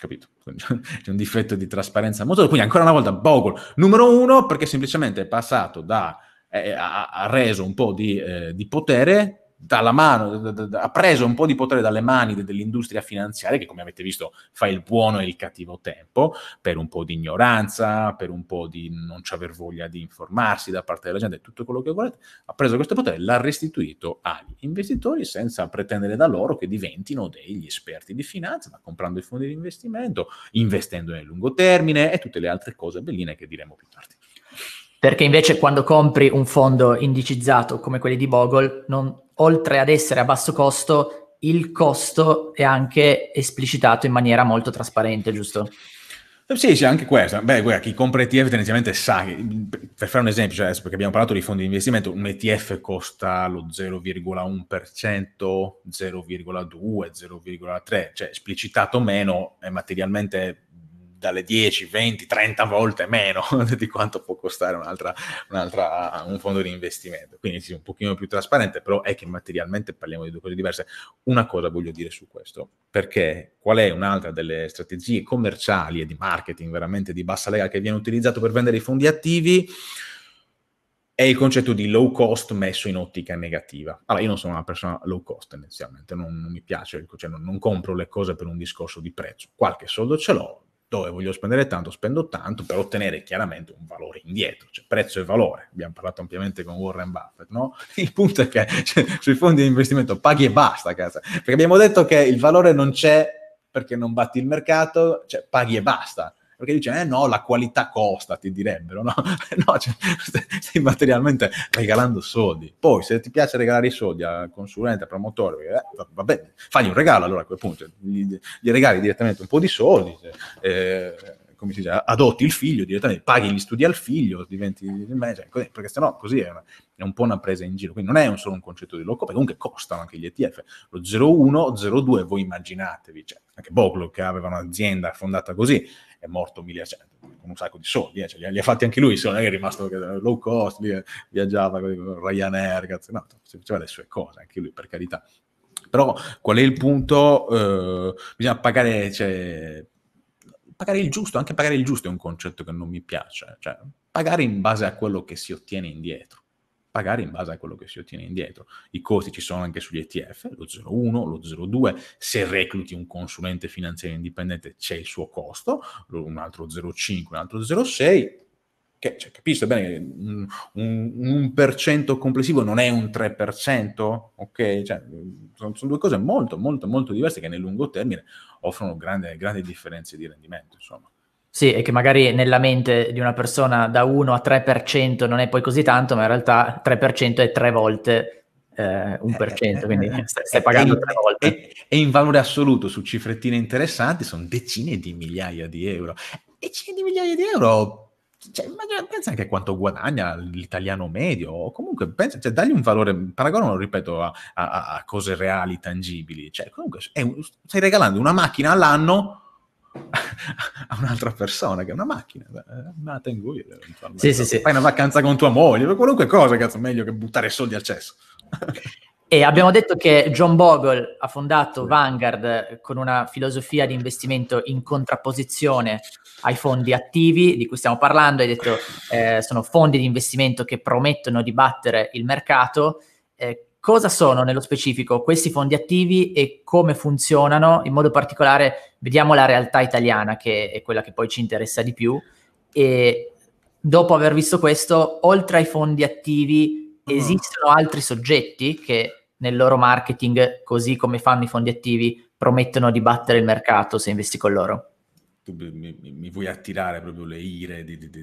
S2: capito? C'è un difetto di trasparenza molto. Quindi, ancora una volta, Bogle numero uno perché semplicemente è passato da. Eh, ha, ha reso un po' di, eh, di potere dalla mano, d- d- d- ha preso un po' di potere dalle mani de- dell'industria finanziaria, che come avete visto fa il buono e il cattivo tempo, per un po' di ignoranza, per un po' di non aver voglia di informarsi da parte della gente, tutto quello che volete, ha preso questo potere e l'ha restituito agli investitori senza pretendere da loro che diventino degli esperti di finanza, ma comprando i fondi di investimento, investendo nel lungo termine e tutte le altre cose belline che diremo più tardi.
S1: Perché invece quando compri un fondo indicizzato come quelli di Bogle, non, oltre ad essere a basso costo, il costo è anche esplicitato in maniera molto trasparente, giusto? Eh, sì, sì, anche
S2: questo. Beh, guarda, chi compra ETF tendenzialmente sa che, per fare un esempio, cioè adesso perché abbiamo parlato di fondi di investimento, un ETF costa lo 0,1%, 0,2, 0,3, cioè esplicitato meno è materialmente dalle 10, 20, 30 volte meno di quanto può costare un'altra, un'altra, un fondo di investimento. Quindi sì, un pochino più trasparente, però è che materialmente parliamo di due cose diverse. Una cosa voglio dire su questo, perché qual è un'altra delle strategie commerciali e di marketing veramente di bassa lega che viene utilizzato per vendere i fondi attivi? è il concetto di low cost messo in ottica negativa. Allora, io non sono una persona low cost tendenzialmente, non, non mi piace, cioè non, non, compro le cose per un discorso di prezzo. Qualche soldo ce l'ho, dove voglio spendere tanto, spendo tanto per ottenere chiaramente un valore indietro, cioè prezzo e valore. Abbiamo parlato ampiamente con Warren Buffett, no? Il punto è che cioè, sui fondi di investimento paghi e basta, casa. Perché abbiamo detto che il valore non c'è perché non batti il mercato, cioè paghi e basta. Perché dice, eh no, la qualità costa, ti direbbero, no? no cioè, stai materialmente regalando soldi. Poi, se ti piace regalare i soldi al consulente, al promotore, eh, va bene, fagli un regalo allora a quel punto, gli, gli regali direttamente un po' di soldi, eh, come si dice, adotti il figlio direttamente, paghi gli studi al figlio, diventi il manager, cioè, perché sennò così è, una, è, un po' una presa in giro. Quindi non è un solo un concetto di low cost, comunque costano anche gli ETF. Lo 01, 02, voi immaginatevi, cioè, anche Boglo che aveva un'azienda fondata così, è morto 1100 con un sacco di soldi, eh, cioè, li, li, ha fatti anche lui, se non è rimasto low cost, lì, eh, viaggiava con Ryanair, cazzo, no, faceva le sue cose, anche lui per carità. Però qual è il punto? Eh, bisogna pagare, cioè, pagare il giusto, anche pagare il giusto è un concetto che non mi piace, cioè pagare in base a quello che si ottiene indietro pagare in base a quello che si ottiene indietro. I costi ci sono anche sugli ETF, lo 01, lo 02, se recluti un consulente finanziario indipendente c'è il suo costo, un altro 05, un altro 06, che cioè, capisco bene che un, un per complessivo non è un 3%, ok? Cioè, sono, sono, due cose molto, molto, molto diverse che nel lungo termine offrono grandi differenze di rendimento, insomma.
S1: Sì, e che magari nella mente di una persona da 1 a 3% non è poi così tanto, ma in realtà 3% è tre volte eh, un eh, per cento, eh, quindi stai, pagando tre
S2: volte. E, in valore assoluto, su cifrettine interessanti, sono decine di migliaia di euro. Decine di migliaia di euro cioè, pensa anche a quanto guadagna l'italiano medio, o comunque pensa, cioè, dagli un valore, paragonalo, ripeto, a, a, a, cose reali, tangibili. Cioè, comunque un, stai regalando una macchina all'anno a un'altra persona che è una
S1: macchina nata in cui
S2: sì, sì, sì. fai una vacanza con tua moglie qualunque cosa cazzo meglio che
S1: buttare soldi al cesso e abbiamo detto che John Bogle ha fondato Vanguard eh, con una filosofia di investimento in contrapposizione ai fondi attivi di cui stiamo parlando hai detto eh, sono fondi di investimento che promettono di battere il mercato Cosa sono nello specifico questi fondi attivi e come funzionano? In modo particolare vediamo la realtà italiana, che è quella che poi ci interessa di più. E dopo aver visto questo, oltre ai fondi attivi, mm. esistono altri soggetti che nel loro marketing, così come fanno i fondi attivi, promettono di battere il mercato se investi con loro? Mi, mi, mi, vuoi attirare
S2: proprio le ire di, di, di,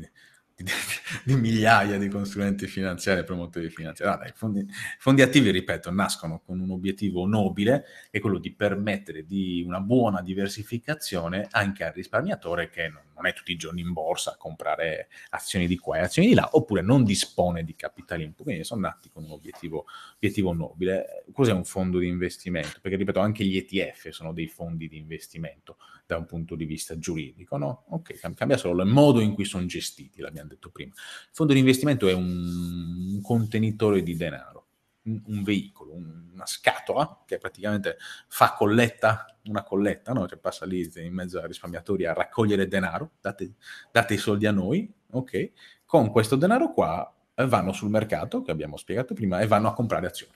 S2: di migliaia di consulenti finanziari e promotori finanziari. Allora, i fondi, fondi, attivi, ripeto, nascono con un obiettivo nobile, che è quello di permettere di una buona diversificazione anche al risparmiatore che non non è tutti i giorni in borsa a comprare azioni di qua e azioni di là, oppure non dispone di capitali in più, quindi sono nati con un obiettivo, obiettivo nobile. Cos'è un fondo di investimento? Perché ripeto, anche gli ETF sono dei fondi di investimento da un punto di vista giuridico, no? Ok, cambia solo il modo in cui sono gestiti, l'abbiamo detto prima. Il fondo di investimento è un contenitore di denaro un veicolo, una scatola che praticamente fa colletta, una colletta, no? che passa lì in mezzo ai risparmiatori a raccogliere denaro, date, date i soldi a noi, ok? Con questo denaro qua eh, vanno sul mercato, che abbiamo spiegato prima, e vanno a comprare azioni.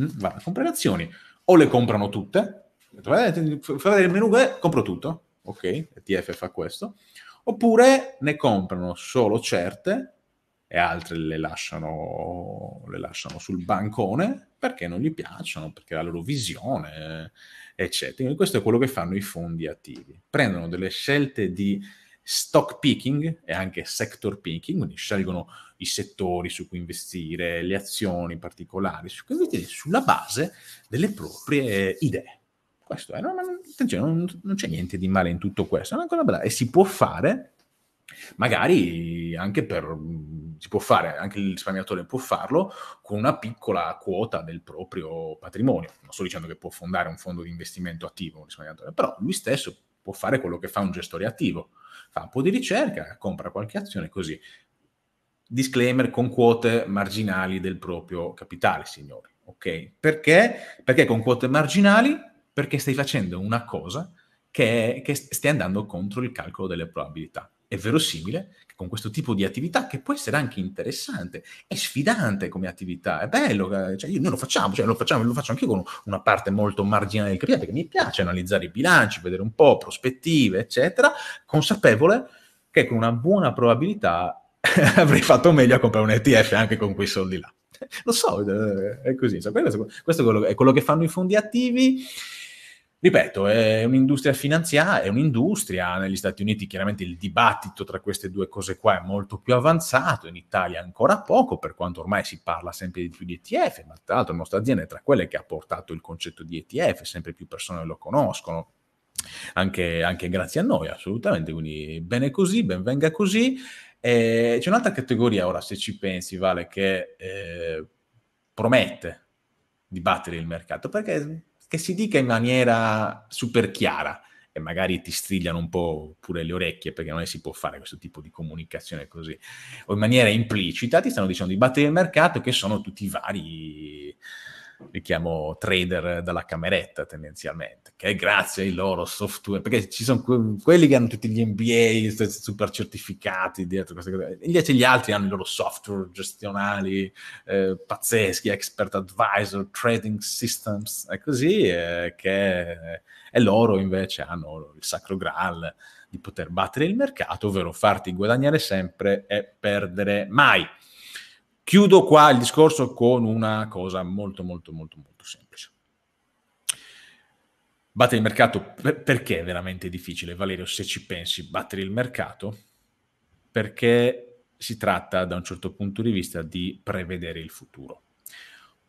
S2: Mm? Vanno a comprare azioni, o le comprano tutte, eh, fate il menu, eh, compro tutto, ok? ETF fa questo, oppure ne comprano solo certe e altre le lasciano, le lasciano sul bancone perché non gli piacciono, perché la loro visione, eccetera. Quindi questo è quello che fanno i fondi attivi. Prendono delle scelte di stock picking e anche sector picking, quindi scelgono i settori su cui investire, le azioni particolari su cui investire, sulla base delle proprie idee. Questo è, no, ma attenzione, non, non c'è niente di male in tutto questo, è una cosa bella e si può fare Magari anche per, mhmm, si può fare, anche il risparmiatore può farlo con una piccola quota del proprio patrimonio. Non sto dicendo che può fondare un fondo di investimento attivo, un risparmiatore, però lui stesso può fare quello che fa un gestore attivo. Fa un po' di ricerca, compra qualche azione così. Disclaimer con quote marginali del proprio capitale, signori. Ok? Perché? Perché con quote marginali? Perché stai facendo una cosa che, che stai andando contro il calcolo delle probabilità è verosimile che con questo tipo di attività, che può essere anche interessante, e sfidante come attività, è bello, eh, cioè noi lo facciamo, cioè lo, facciamo lo faccio anche io con una parte molto marginale del capitale, perché mi piace analizzare i bilanci, vedere un po' prospettive, eccetera, consapevole che con una buona probabilità avrei fatto meglio a comprare un ETF anche con quei soldi là. Lo so, eh, è così. Questo, è quello che fanno i fondi attivi Ripeto, è un'industria finanziaria, è un'industria, negli Stati Uniti chiaramente il dibattito tra queste due cose qua è molto più avanzato, in Italia ancora poco, per quanto ormai si parla sempre di più di ETF, ma tra l'altro la nostra azienda è tra quelle che ha portato il concetto di ETF, sempre più persone lo conoscono, anche, anche grazie a noi assolutamente, quindi bene così, ben venga così. E c'è un'altra categoria ora, se ci pensi, Vale, che eh, promette di battere il mercato, perché che si dica in maniera super chiara e magari ti strigliano un po' pure le orecchie perché non è si può fare questo tipo di comunicazione così o in maniera implicita ti stanno dicendo di battere il mercato che sono tutti i vari li chiamo trader dalla cameretta tendenzialmente, che grazie ai loro software, perché ci sono que- quelli che hanno tutti gli MBA super certificati dietro queste cose, invece gli altri hanno i loro software gestionali eh, pazzeschi, expert advisor, trading systems è così, eh, che e loro invece hanno il sacro graal di poter battere il mercato, ovvero farti guadagnare sempre e perdere mai. Chiudo qua il discorso con una cosa molto, molto, molto, molto semplice. Battere il mercato perché è veramente difficile, Valerio, se ci pensi, battere il mercato perché si tratta da un certo punto di vista di prevedere il futuro.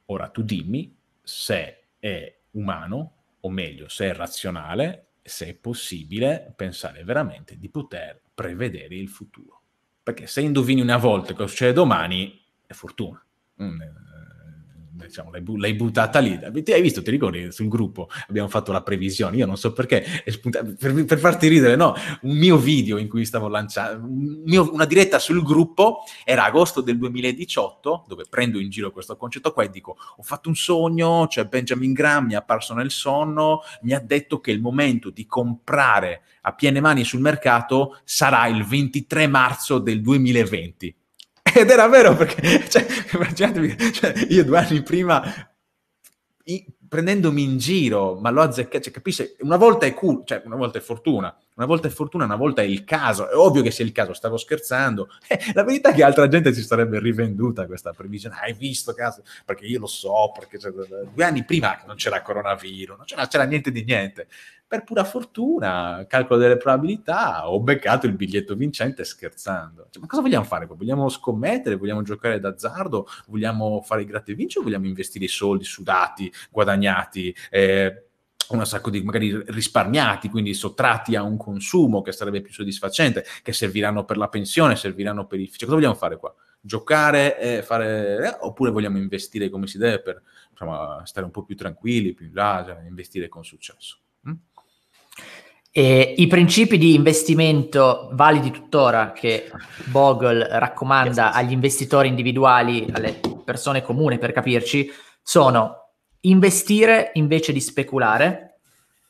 S2: Ora tu dimmi se è umano, o meglio, se è razionale, se è possibile pensare veramente di poter prevedere il futuro. Perché se indovini una volta cosa succede domani, è fortuna. Mm, eh, eh, diciamo, l'hai, bu- l'hai, buttata lì. hai visto, ti ricordi, sul gruppo abbiamo fatto la previsione, io non so perché, per, per farti ridere, no, un mio video in cui stavo lanciando, un mio, una diretta sul gruppo, era agosto del 2018, dove prendo in giro questo concetto qua e dico, ho fatto un sogno, cioè Benjamin Graham mi è apparso nel sonno, mi ha detto che il momento di comprare a piene mani sul mercato sarà il 23 marzo del 2020 Ed era vero perché, cioè, immaginatevi, cioè, io due anni prima, i, prendendomi in giro, ma lo azzeccato, cioè, capisci? Una volta è cool, cioè una volta è fortuna, una volta è fortuna, una volta è il caso. È ovvio che sia il caso, stavo scherzando. Eh, la verità è che altra gente si sarebbe rivenduta questa previsione. Ah, hai visto, caso? Perché io lo so, perché eh, due anni prima non c'era coronavirus, non c'era, c'era niente di niente. Per pura fortuna, calcolo delle probabilità, ho beccato il biglietto vincente scherzando. Cioè, ma cosa vogliamo fare? Vogliamo scommettere? Vogliamo giocare d'azzardo? Vogliamo fare i gratta e vinci o vogliamo investire i soldi sudati, guadagnati? Eh, un sacco di magari risparmiati, quindi sottratti a un consumo che sarebbe più soddisfacente, che serviranno per la pensione, serviranno per i... Cioè, cosa vogliamo fare qua? Giocare, e fare... Eh, oppure vogliamo investire come si deve per insomma, stare un po' più tranquilli, più in là, cioè, investire con successo. Mm?
S1: E I principi di investimento validi tuttora che Bogle raccomanda agli investitori individuali, alle persone comuni per capirci, sono investire invece di speculare,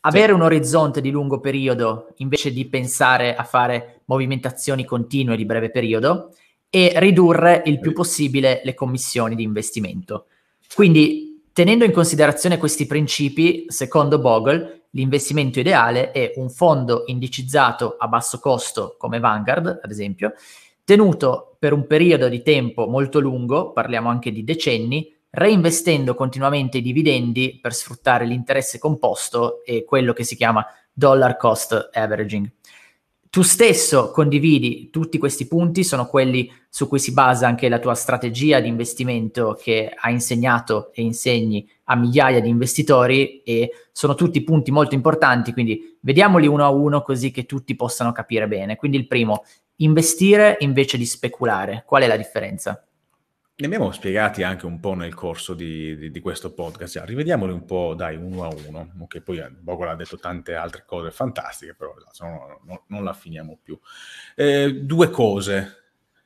S1: avere sì. un orizzonte di lungo periodo invece di pensare a fare movimentazioni continue di breve periodo e ridurre il più possibile le commissioni di investimento. Quindi, tenendo in considerazione questi principi, secondo Bogle, l'investimento ideale è un fondo indicizzato a basso costo come Vanguard, ad esempio, tenuto per un periodo di tempo molto lungo, parliamo anche di decenni, reinvestendo continuamente i dividendi per sfruttare l'interesse composto e quello che si chiama dollar cost averaging. Tu stesso condividi tutti questi punti, sono quelli su cui si basa anche la tua strategia di investimento che hai insegnato e insegni a migliaia di investitori e sono tutti punti molto importanti, quindi vediamoli uno a uno così che tutti possano capire bene. Quindi il primo, investire invece di speculare. Qual è la differenza?
S2: ne abbiamo spiegati anche un po' nel corso di, di, di questo podcast, ja, cioè, rivediamoli un po' dai uno a uno, che okay, poi eh, Bogola ha detto tante altre cose fantastiche, però no, no, non la finiamo più. Eh, due cose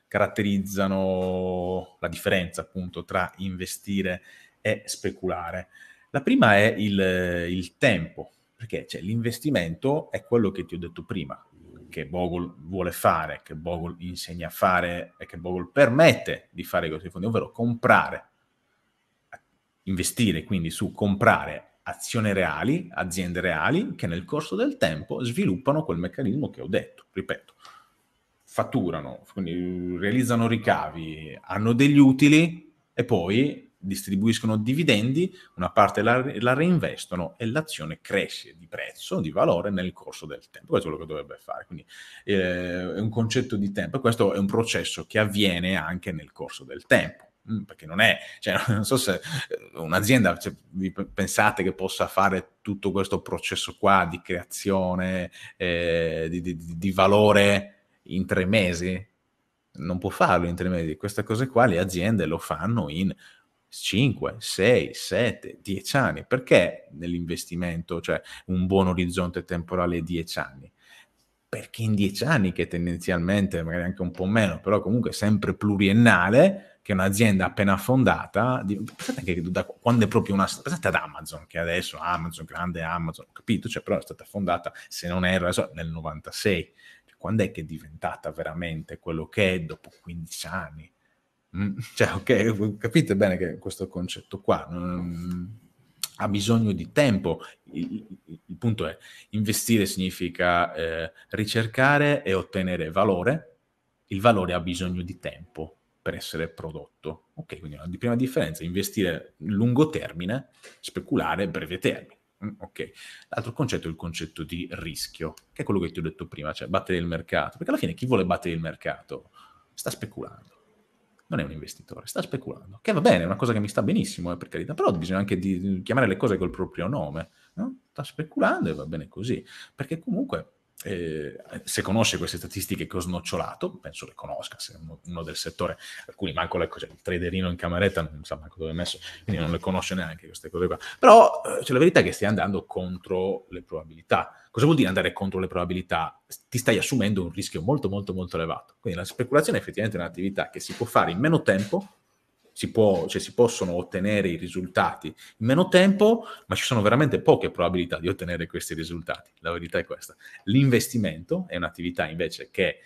S2: caratterizzano la differenza appunto tra investire e speculare. La prima è il, il tempo, perché cioè, l'investimento è quello che ti ho detto prima, che Bogle vuole fare, che Bogle insegna a fare e che Bogle permette di fare con i fondi, ovvero comprare, investire quindi su comprare azioni reali, aziende reali che nel corso del tempo sviluppano quel meccanismo che ho detto, ripeto, fatturano, quindi realizzano ricavi, hanno degli utili e poi distribuiscono dividendi, una parte la, la, reinvestono e l'azione cresce di prezzo, di valore nel corso del tempo. Questo è quello che dovrebbe fare. Quindi eh, è un concetto di tempo e questo è un processo che avviene anche nel corso del tempo mm, perché non è, cioè, non so se eh, un'azienda cioè, pensate che possa fare tutto questo processo qua di creazione eh, di, di, di, valore in tre mesi. Non può farlo in tre mesi. Queste cose qua le aziende lo fanno in 5, 6, 7, 10 anni. Perché nell'investimento, cioè un buon orizzonte temporale 10 anni? Perché in 10 anni, che tendenzialmente, magari anche un po' meno, però comunque sempre pluriennale, che è un'azienda appena fondata, di, pensate anche da, quando è proprio una... Pensate ad Amazon, che adesso Amazon, grande Amazon, capito? Cioè, però è stata fondata, se non erro, so, nel 96. Cioè, quando è che è diventata veramente quello che è dopo 15 anni? Mm. Cioè, ok, capite bene che questo concetto qua non, ha bisogno di tempo. Il, il, il punto è, investire significa eh, ricercare e ottenere valore. Il valore ha bisogno di tempo per essere prodotto. Ok, quindi la prima differenza è investire lungo termine, speculare breve termine. Mm, ok, l'altro concetto è il concetto di rischio, che è quello che ti ho detto prima, cioè battere il mercato, perché alla fine chi vuole battere il mercato sta speculando non è un investitore, sta speculando. Che va bene, è una cosa che mi sta benissimo, eh, per carità, però bisogna anche di, di chiamare le cose col proprio nome. No? Sta speculando e va bene così, perché comunque eh, eh, se conosce queste statistiche che ho snocciolato, penso le conosca, se uno, del settore, alcuni manco le cose, cioè, il traderino in cameretta non sa manco dove è messo, quindi non le conosce neanche queste cose qua. Però eh, cioè, la verità che stai andando contro le probabilità. Cosa vuol dire andare contro le probabilità? Ti stai assumendo un rischio molto molto molto elevato. Quindi la speculazione è effettivamente un'attività che si può fare in meno tempo si, può, cioè, si possono ottenere i risultati in meno tempo, ma ci sono veramente poche probabilità di ottenere questi risultati. La verità è questa. L'investimento è un'attività invece che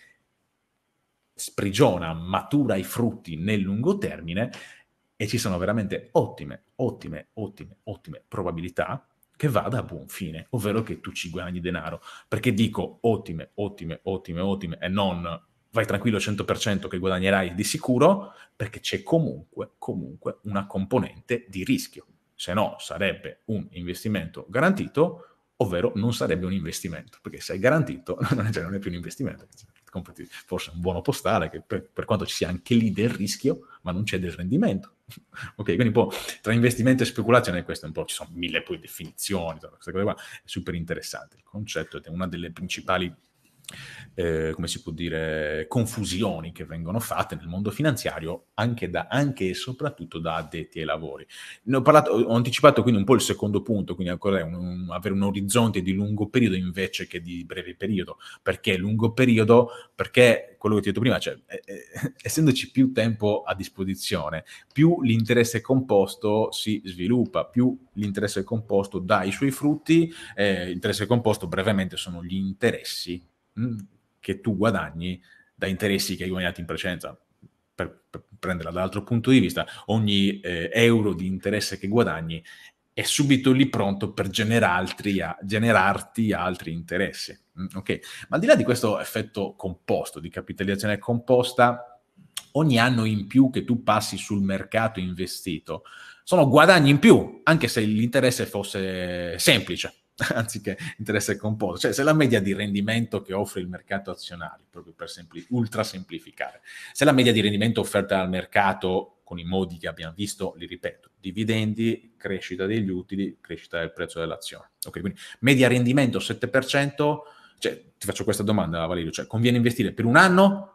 S2: sprigiona, matura i frutti nel lungo termine e ci sono veramente ottime, ottime, ottime, ottime probabilità che vada a buon fine, ovvero che tu ci guadagni denaro. Perché dico ottime, ottime, ottime, ottime e non vai tranquillo 100% che guadagnerai di sicuro, perché c'è comunque, comunque una componente di rischio. Se no sarebbe un investimento garantito, ovvero non sarebbe un investimento, perché se è garantito non è, cioè non è più un investimento. Forse è un buono postale, che per, per, quanto ci sia anche lì del rischio, ma non c'è del rendimento. ok, quindi un po' tra investimento e speculazione questo è un po', ci sono mille poi definizioni, questa cosa qua, è super interessante. Il concetto è una delle principali eh, come si può dire, confusioni che vengono fatte nel mondo finanziario anche, da, anche e soprattutto da addetti ai lavori. Ho, parlato, ho, anticipato quindi un po' il secondo punto, quindi ancora un, un, avere un orizzonte di lungo periodo invece che di breve periodo. Perché lungo periodo? Perché quello che ti ho detto prima, cioè, eh, eh, essendoci più tempo a disposizione, più l'interesse composto si sviluppa, più l'interesse composto dà i suoi frutti, eh, l'interesse composto brevemente sono gli interessi Mm, che tu guadagni da interessi che hai guadagnato in precedenza. Per, per prenderla dall'altro punto di vista, ogni eh, euro di interesse che guadagni è subito lì pronto per generarti, generarti altri interessi. Mm, okay. Ma al di là di questo effetto composto, di capitalizzazione composta, ogni anno in più che tu passi sul mercato investito sono guadagni in più, anche se l'interesse fosse semplice. anziché interesse composto, cioè se la media di rendimento che offre il mercato azionario, proprio per sempli- ultra semplificare, se la media di rendimento offerta dal mercato con i modi che abbiamo visto, li ripeto, dividendi, crescita degli utili, crescita del prezzo dell'azione. Ok, quindi media rendimento 7%, cioè ti faccio questa domanda Valerio, cioè conviene investire per un anno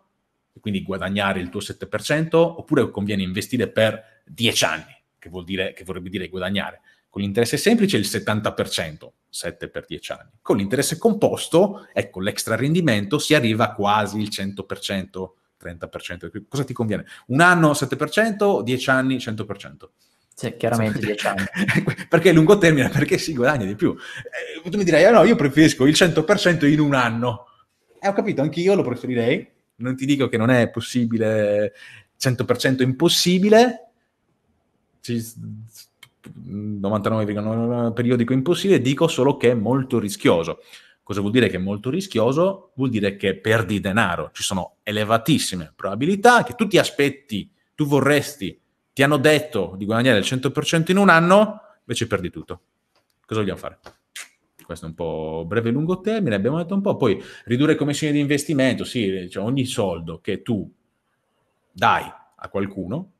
S2: e quindi guadagnare il tuo 7% oppure conviene investire per 10 anni, che, vuol dire, che vorrebbe dire guadagnare con l'interesse semplice il 70%, 7 per 10 anni. Con l'interesse composto, ecco, l'extra rendimento si arriva a quasi il 100%, 30%. Cosa ti conviene? Un anno 7%, 10 anni 100%. Sì, chiaramente 10 anni. perché lungo termine, perché si guadagna di più. Eh, tu mi direi, ah, no, io preferisco il 100% in un anno. E eh, ho capito, anche io lo preferirei. Non ti dico che non è possibile, 100% impossibile. Ci, 99,9 periodico impossibile, dico solo che è molto rischioso. Cosa vuol dire che è molto rischioso? Vuol dire che perdi denaro, ci sono elevatissime probabilità che tu ti aspetti, tu vorresti, ti hanno detto di guadagnare il 100% in un anno, invece perdi tutto. Cosa vogliamo fare? questo è un po' breve e lungo termine, abbiamo detto un po', poi ridurre commissioni di investimento, sì, cioè ogni soldo che tu dai a qualcuno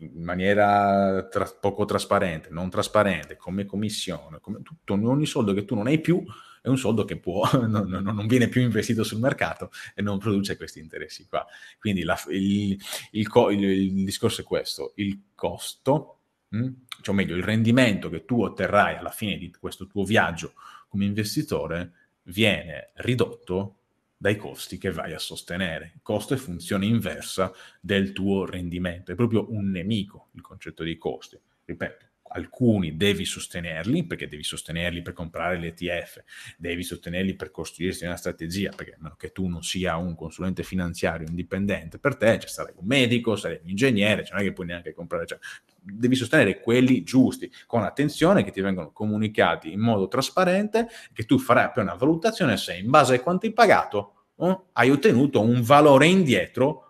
S2: in maniera tra, poco trasparente, non trasparente, come commissione, come tutto, ogni soldo che tu non hai più è un soldo che può, non, non, viene più investito sul mercato e non produce questi interessi qua. Quindi la, il, il, il, il, discorso è questo, il costo, mh? Hm, cioè meglio il rendimento che tu otterrai alla fine di questo tuo viaggio come investitore viene ridotto dai costi che vai a sostenere. Costo è funzione inversa del tuo rendimento, è proprio un nemico il concetto di costi. Ripeto, alcuni devi sostenerli perché devi sostenerli per comprare l'ETF, devi sostenerli per costruirsi una strategia, perché a meno che tu non sia un consulente finanziario indipendente, per te cioè, sarai un medico, sarai un ingegnere, cioè non è che puoi neanche comprare, cioè, devi sostenere quelli giusti, con attenzione, che ti vengono comunicati in modo trasparente, che tu farai poi una valutazione se in base a quanto hai pagato eh, hai ottenuto un valore indietro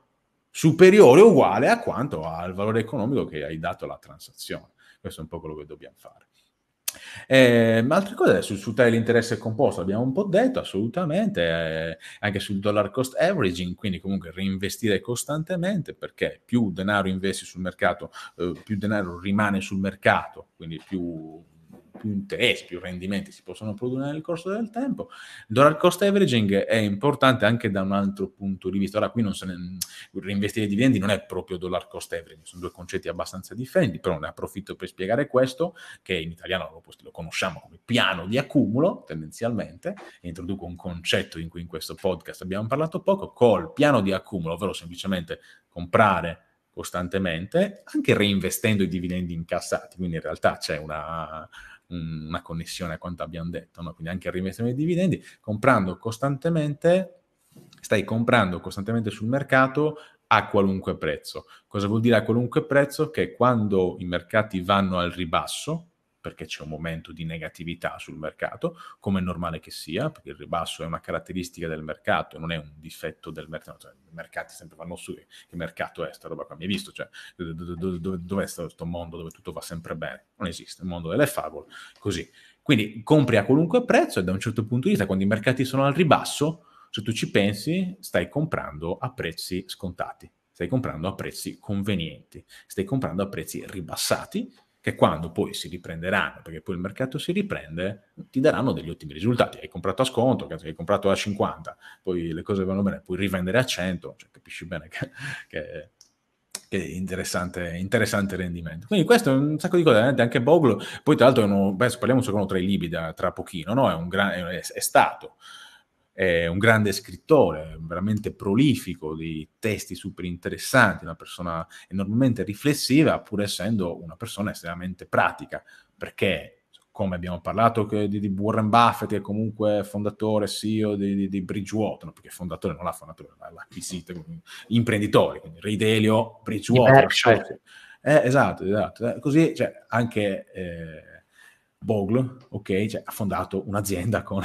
S2: superiore o uguale a quanto al valore economico che hai dato alla transazione. Questo è un po' quello che dobbiamo fare. Eh, altre cose sul, sul tale l'interesse composto, abbiamo un po' detto assolutamente, eh, anche sul dollar cost averaging, quindi comunque reinvestire costantemente perché più denaro investi sul mercato, eh, più denaro rimane sul mercato, quindi più più interessi, più rendimenti si possono produrre nel corso del tempo. Dollar cost averaging è importante anche da un altro punto di vista. Ora qui non se ne, reinvestire i dividendi non è proprio dollar cost averaging, sono due concetti abbastanza differenti, però ne approfitto per spiegare questo, che in italiano lo, lo conosciamo come piano di accumulo tendenzialmente, introduco un concetto in cui in questo podcast abbiamo parlato poco, col piano di accumulo, ovvero semplicemente comprare costantemente, anche reinvestendo i dividendi incassati, quindi in realtà c'è una, una connessione a quanto abbiamo detto, no? quindi anche il reinvestimento dei dividendi, comprando costantemente, stai comprando costantemente sul mercato a qualunque prezzo. Cosa vuol dire a qualunque prezzo? Che quando i mercati vanno al ribasso, perché c'è un momento di negatività sul mercato, come è normale che sia, perché il ribasso è una caratteristica del mercato, non è un difetto del mercato, cioè, i mercati sempre vanno su, che mercato è sta roba qua, mi hai visto, cioè, dov'è do, questo mondo dove tutto va sempre bene? Non esiste, il mondo delle favole, così. Quindi compri a qualunque prezzo e da un certo punto di vista, quando i mercati sono al ribasso, se tu ci pensi, stai comprando a prezzi scontati, stai comprando a prezzi convenienti, stai comprando a prezzi ribassati che quando poi si riprenderanno, perché poi il mercato si riprende, ti daranno degli ottimi risultati. Hai comprato a sconto, hai comprato a 50, poi le cose vanno bene, puoi rivendere a 100, cioè capisci bene che, che che interessante, interessante, rendimento. Quindi questo è un sacco di cose, eh, anche Boglo, poi tra l'altro è uno, beh, parliamo un secondo tra i libri da, tra pochino, no? è, gran, è, è, stato eh, un grande scrittore, veramente prolifico di testi super interessanti, una persona enormemente riflessiva, pur essendo una persona estremamente pratica, perché come abbiamo parlato di, di Warren Buffett, che è comunque fondatore, CEO di, di, di Bridgewater, no, perché fondatore non l'ha fondatore, l'ha acquisito, quindi, imprenditore, quindi Ridelio, Bridgewater. Eh. eh, esatto, esatto. Così cioè, anche... Eh, Bogle, ok, cioè, ha fondato un'azienda con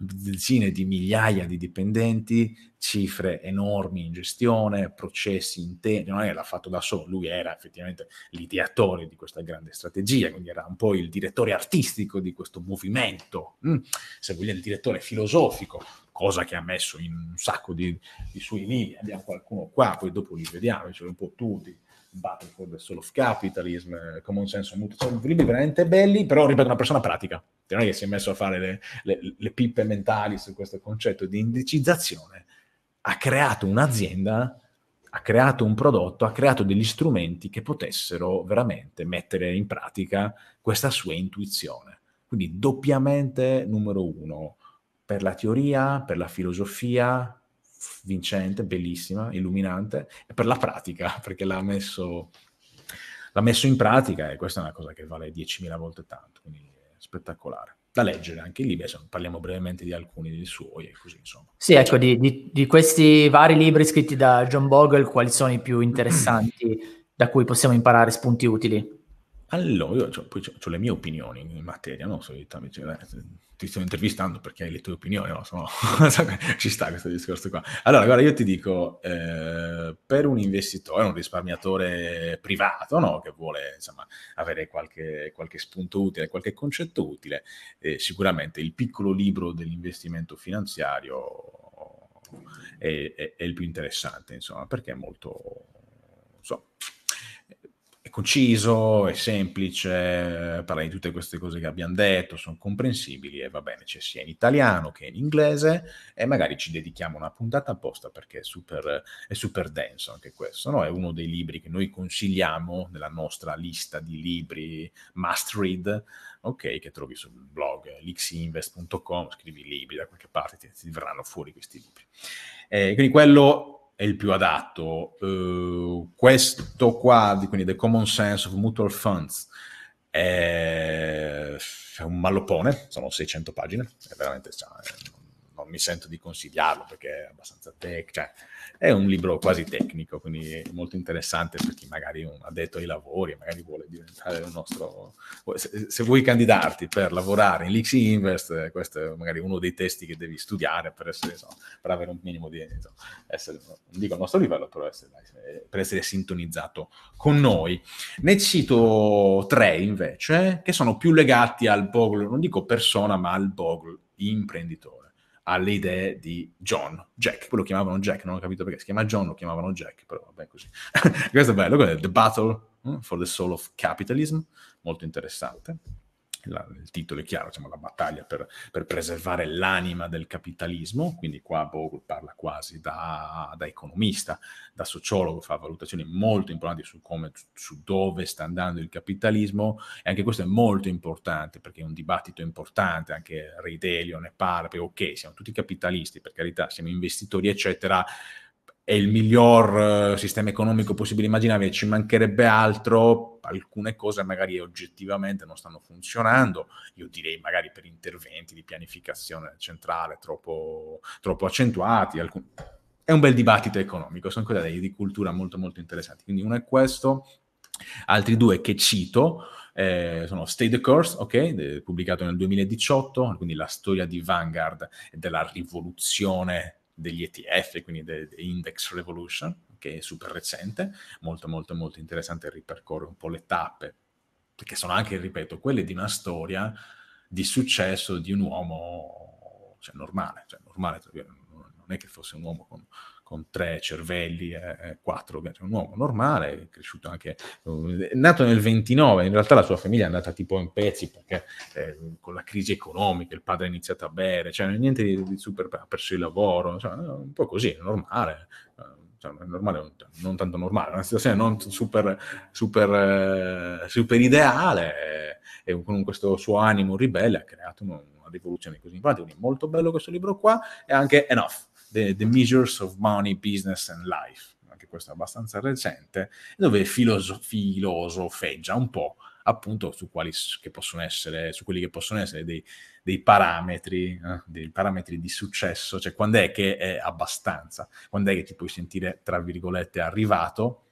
S2: decine di migliaia di dipendenti, cifre enormi in gestione, processi interi, non è l'ha fatto da solo, lui era effettivamente l'ideatore di questa grande strategia, quindi era un po' il direttore artistico di questo movimento, mm, se vogliamo il direttore filosofico, cosa che ha messo in un sacco di, di suoi libri, abbiamo qualcuno qua, poi dopo li vediamo, ci sono un po' tutti Battle for the Soul of Capitalism, Common Sense on sono libri veramente belli, però ripeto, una persona pratica, cioè, non è che si è messo a fare le, le, le pippe mentali su questo concetto di indicizzazione, ha creato un'azienda, ha creato un prodotto, ha creato degli strumenti che potessero veramente mettere in pratica questa sua intuizione. Quindi doppiamente numero uno, per la teoria, per la filosofia, vincente, bellissima, illuminante, e per la pratica, perché l'ha messo, l'ha messo in pratica e questa è una cosa che vale 10.000 volte tanto, quindi è spettacolare da leggere anche lì, beh, parliamo brevemente di alcuni dei suoi e così
S1: insomma. Sì, ecco, di, di, di, questi vari libri scritti da John Bogle, quali sono i più interessanti da cui possiamo imparare spunti utili?
S2: Allora, io cioè, poi ho le mie opinioni in materia, no? Solitamente cioè, eh, ti sto intervistando perché hai le tue opinioni, no? Sono... ci sta questo discorso qua. Allora, guarda, io ti dico, eh, per un investitore, un risparmiatore privato, no? Che vuole, insomma, avere qualche, qualche spunto utile, qualche concetto utile, eh, sicuramente il piccolo libro dell'investimento finanziario è, è, è il più interessante, insomma, perché è molto... Insomma, conciso, è semplice, parla di tutte queste cose che abbiamo detto, sono comprensibili e va bene, c'è cioè sia in italiano che in inglese e magari ci dedichiamo una puntata apposta perché è super, è super denso anche questo, no? è uno dei libri che noi consigliamo nella nostra lista di libri must read, ok, che trovi sul blog eh, lixinvest.com, scrivi libri da qualche parte, ti, ti verranno fuori questi libri. Eh, quindi quello è il più adatto. Uh, questo qua, quindi The Common Sense of Mutual Funds, è, un mallopone, sono 600 pagine, è veramente... Cioè, mi sento di consigliarlo perché è abbastanza tech, cioè è un libro quasi tecnico, quindi è molto interessante per chi magari un, addetto ai lavori, magari vuole diventare un nostro... Se, se vuoi candidarti per lavorare in Lix Invest, eh, questo è magari uno dei testi che devi studiare per, essere, insomma, per avere un minimo di... Insomma, essere, non dico al nostro livello, però essere, eh, per essere sintonizzato con noi. Ne cito tre invece, che sono più legati al Bogle, non dico persona, ma al Bogle imprenditore alle idee di John, Jack, poi lo chiamavano Jack, non ho capito perché si chiama John, lo chiamavano Jack, però vabbè così. Questo è bello, The Battle eh, for the Soul of Capitalism, molto interessante la, il titolo è chiaro, diciamo, la battaglia per, per, preservare l'anima del capitalismo, quindi qua Bogle parla quasi da, da, economista, da sociologo, fa valutazioni molto importanti su, come, su dove sta andando il capitalismo e anche questo è molto importante perché è un dibattito importante, anche Ridelio ne parla, perché ok, siamo tutti capitalisti, per carità, siamo investitori, eccetera, è il miglior eh, sistema economico possibile immaginabile, ci mancherebbe altro, alcune cose magari oggettivamente non stanno funzionando, io direi magari per interventi di pianificazione centrale troppo, troppo accentuati, alcun... è un bel dibattito economico, sono cose di cultura molto molto interessanti, quindi uno è questo, altri due che cito, eh, sono Stay the Course, okay, pubblicato nel 2018, quindi la storia di Vanguard e della rivoluzione degli ETF, quindi de, de Index Revolution, che è super recente, molto molto molto interessante, ripercorre un po' le tappe, che sono anche, ripeto, quelle di una storia di successo di un uomo cioè, normale, cioè, normale non è che fosse un uomo con con tre cervelli, e eh, eh, quattro, è un uomo normale, è cresciuto anche, è eh, nato nel 29, in realtà la sua famiglia è andata tipo in pezzi perché eh, con la crisi economica il padre ha iniziato a bere, cioè niente di, di super, ha perso il lavoro, cioè, un po' così, è normale, cioè, normale, non tanto normale, una situazione non super, super, super ideale e con questo suo animo ribelle ha creato una, una rivoluzione così. Infatti, quindi molto bello questo libro qua e anche Enough The, the Measures of Money, Business and Life, anche questo è abbastanza recente, dove filosofeggia un po' appunto su quali che possono essere, su quelli che possono essere dei, dei parametri, eh, dei parametri di successo, cioè quando è che è abbastanza, quando è che ti puoi sentire, tra virgolette, arrivato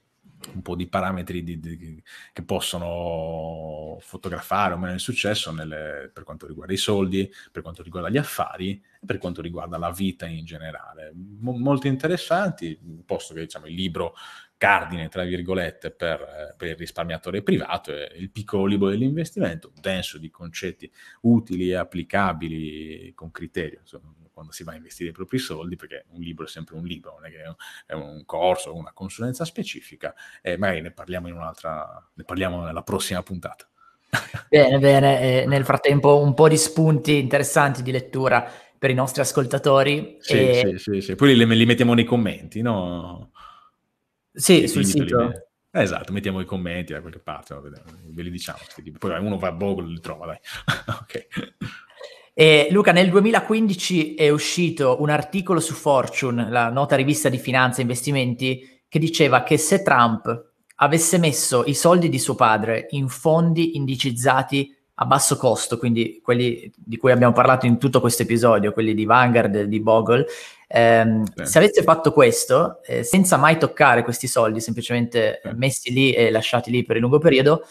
S2: un po' di parametri di, di, che possono fotografare o meno il successo nelle, per quanto riguarda i soldi, per quanto riguarda gli affari e per quanto riguarda la vita in generale. Mo- molto interessanti, posto che diciamo, il libro cardine, tra virgolette, per, eh, per, il risparmiatore privato è il piccolo libro dell'investimento, denso di concetti utili e applicabili con criterio. Insomma, quando si va a investire i propri soldi, perché un libro è sempre un libro, non è che è un corso, una consulenza specifica, e magari ne parliamo in un'altra, ne parliamo nella prossima puntata.
S1: Bene, bene, e nel frattempo un po' di spunti interessanti di lettura per i nostri ascoltatori. Sì, e... sì,
S2: sì, sì. poi li, li, mettiamo nei commenti, no? Sì, e sul sito. Eh, esatto, mettiamo i commenti da qualche parte, ve li diciamo. Poi uno va a Bogle e li trova, dai. ok.
S1: E Luca, nel 2015 è uscito un articolo su Fortune, la nota rivista di finanza e investimenti, che diceva che se Trump avesse messo i soldi di suo padre in fondi indicizzati a basso costo, quindi quelli di cui abbiamo parlato in tutto questo episodio, quelli di Vanguard, di Bogle, ehm, se avesse fatto questo eh, senza mai toccare questi soldi, semplicemente messi lì e lasciati lì per il lungo periodo,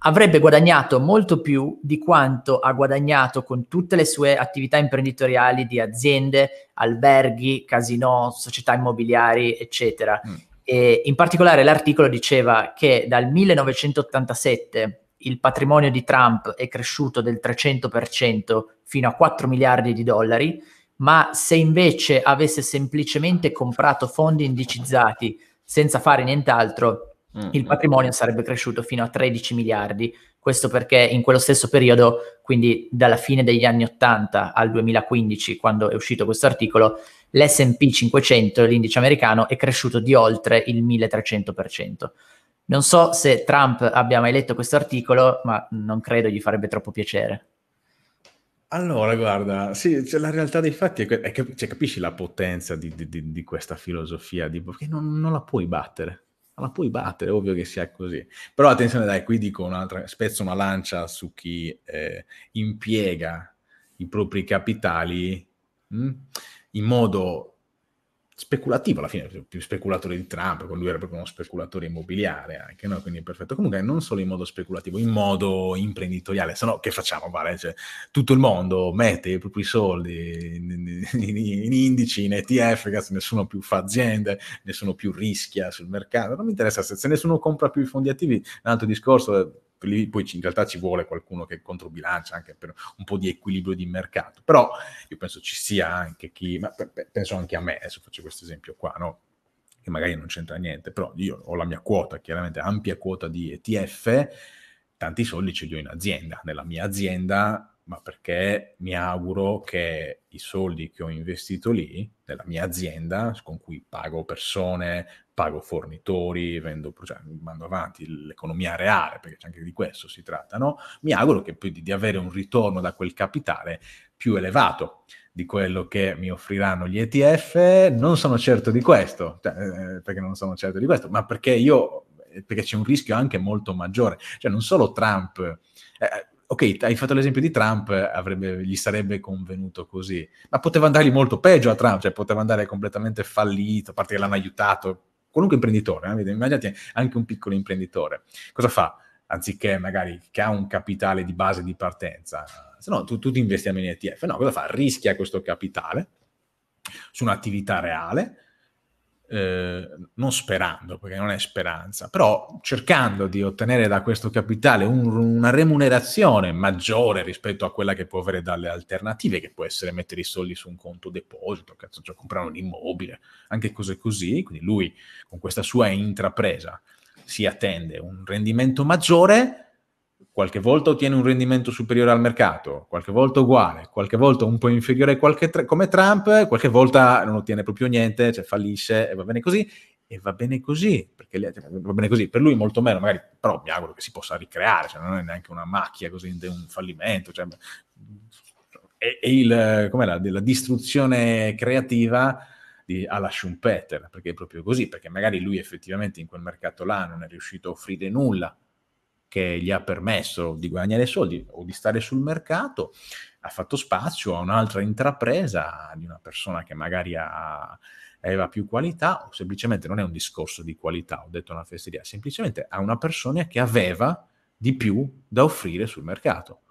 S1: avrebbe guadagnato molto più di quanto ha guadagnato con tutte le sue attività imprenditoriali di aziende, alberghi, casino, società immobiliari, eccetera. Mm. E in particolare l'articolo diceva che dal 1987 il patrimonio di Trump è cresciuto del 300% fino a 4 miliardi di dollari, ma se invece avesse semplicemente comprato fondi indicizzati senza fare nient'altro, Mm. Il patrimonio sarebbe cresciuto fino a 13 miliardi, questo perché in quello stesso periodo, quindi dalla fine degli anni 80 al 2015, quando è uscito questo articolo, l'SP 500, l'indice americano, è cresciuto di oltre il 1300%. Non so se Trump abbia mai letto questo articolo, ma non credo gli farebbe troppo piacere.
S2: Allora, guarda, sì, cioè, la realtà dei fatti è che, è che cioè, capisci la potenza di, di, di questa filosofia, di, che non, non la puoi battere Ah, ma la puoi battere, ovvio che sia così. Però attenzione, dai, qui dico un'altra, spezzo una lancia su chi eh, impiega i propri capitali mh, hm, in modo speculativo alla fine, più speculatore di Trump, con lui era proprio uno speculatore immobiliare anche, no? quindi è perfetto. Comunque non solo in modo speculativo, in modo imprenditoriale, se no che facciamo? Vale? Cioè, tutto il mondo mette i propri soldi in, in, in indici, in ETF, cazzo, nessuno più fa aziende, nessuno più rischia sul mercato, non mi interessa se, se nessuno compra più i fondi attivi, un altro discorso lì poi in realtà ci vuole qualcuno che controbilancia anche per un po' di equilibrio di mercato, però io penso ci sia anche chi, ma penso anche a me, adesso faccio questo esempio qua, no? che magari non c'entra niente, però io ho la mia quota, chiaramente ampia quota di ETF, tanti soldi ce li ho in azienda, nella mia azienda ma perché mi auguro che i soldi che ho investito lì, nella mia azienda, con cui pago persone, pago fornitori, vendo, cioè, mando avanti l'economia reale, perché anche di questo si tratta, no? mi auguro che, di, di avere un ritorno da quel capitale più elevato di quello che mi offriranno gli ETF, non sono certo di questo, cioè, eh, eh, perché non sono certo di questo, ma perché io, eh, perché c'è un rischio anche molto maggiore, cioè non solo Trump, eh, ok, hai fatto l'esempio di Trump, avrebbe, gli sarebbe convenuto così, ma poteva andargli molto peggio a Trump, cioè poteva andare completamente fallito, a parte che l'hanno aiutato, qualunque imprenditore, eh, immaginate anche un piccolo imprenditore, cosa fa? Anziché magari che ha un capitale di base di partenza, se no tu, tu ti investiamo in ETF, no, cosa fa? Rischia questo capitale su un'attività reale, Ehm, non sperando, perché non è speranza, però cercando di ottenere da questo capitale un, una remunerazione maggiore rispetto a quella che può avere dalle alternative, che può essere mettere i soldi su un conto deposito, cazzo, cioè comprare un immobile, anche cose così. Quindi lui con questa sua intrapresa si attende un rendimento maggiore qualche volta ottiene un rendimento superiore al mercato, qualche volta uguale, qualche volta un po' inferiore qualche tra- come Trump, qualche volta non ottiene proprio niente, cioè fallisce e va bene così, e va bene così, perché lì, cioè, va bene così, per lui molto meno, magari, però mi auguro che si possa ricreare, cioè non è neanche una macchia così, un fallimento, cioè, e, e il, com'è la, della distruzione creativa di, alla Schumpeter, perché è proprio così, perché magari lui effettivamente in quel mercato là non è riuscito a offrire nulla che gli ha permesso di guadagnare soldi o di stare sul mercato, ha fatto spazio a un'altra intrapresa di una persona che magari ha, aveva più qualità o semplicemente non è un discorso di qualità, ho detto una fesseria, semplicemente a una persona che aveva di più da offrire sul mercato,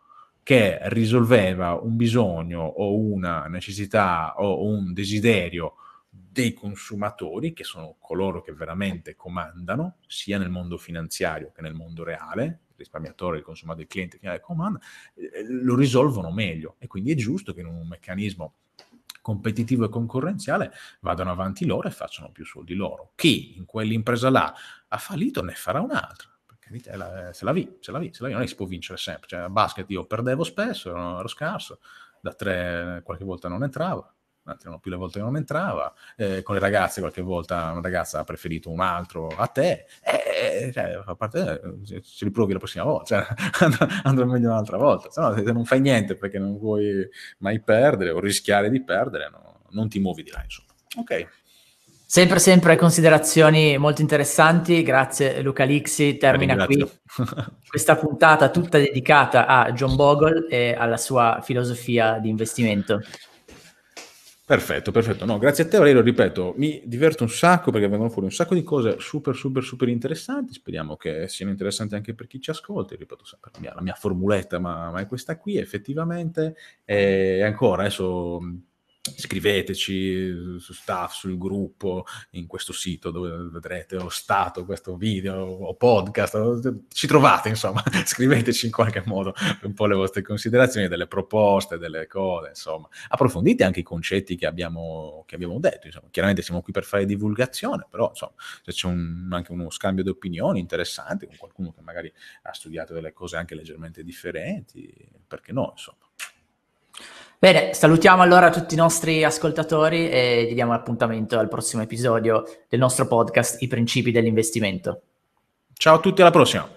S2: che risolveva un bisogno o una necessità o un desiderio dei consumatori, che sono coloro che veramente comandano, sia nel mondo finanziario che nel mondo reale, il risparmiatore, il consumatore, il cliente che comanda, eh, lo risolvono meglio. E quindi è giusto che in un meccanismo competitivo e concorrenziale vadano avanti loro e facciano più soldi loro. Chi in quell'impresa là ha fallito ne farà un'altra. Perché eh, se la vi, se la vi, se la vi, non è che si può vincere sempre. Cioè, a basket io perdevo spesso, ero scarso, da tre qualche volta non entravo, erano più le volte che non entrava, eh, con le ragazze qualche volta una ragazza ha preferito un altro a te, e, eh, eh, cioè, a parte, eh, ci riprovi la prossima volta, cioè, andrà meglio un'altra volta, se no se non fai niente perché non vuoi mai perdere o rischiare di perdere, no, non ti muovi di là, insomma.
S1: Ok. Sempre, sempre considerazioni molto interessanti. Grazie Luca Lixi. Termina qui questa puntata tutta dedicata a John Bogle e alla sua filosofia di investimento.
S2: Perfetto, perfetto. No, grazie a te Valerio, ripeto, mi diverto un sacco perché vengono fuori un sacco di cose super, super, super interessanti. Speriamo che siano interessanti anche per chi ci ascolta. Ripeto sempre la mia, la mia formuletta, ma, ma, è questa qui, effettivamente. E ancora, adesso scriveteci su staff, sul gruppo, in questo sito dove vedrete o stato questo video o podcast, ci trovate insomma, scriveteci in qualche modo un po' le vostre considerazioni, delle proposte, delle cose, insomma, approfondite anche i concetti che abbiamo, che abbiamo detto, insomma, chiaramente siamo qui per fare divulgazione, però insomma, se c'è un, anche uno scambio di opinioni interessante con qualcuno che magari ha studiato delle cose anche leggermente differenti, perché
S1: no, insomma. Bene, salutiamo allora tutti i nostri ascoltatori e gli diamo appuntamento al prossimo episodio del nostro podcast I principi dell'investimento. Ciao a tutti, alla prossima!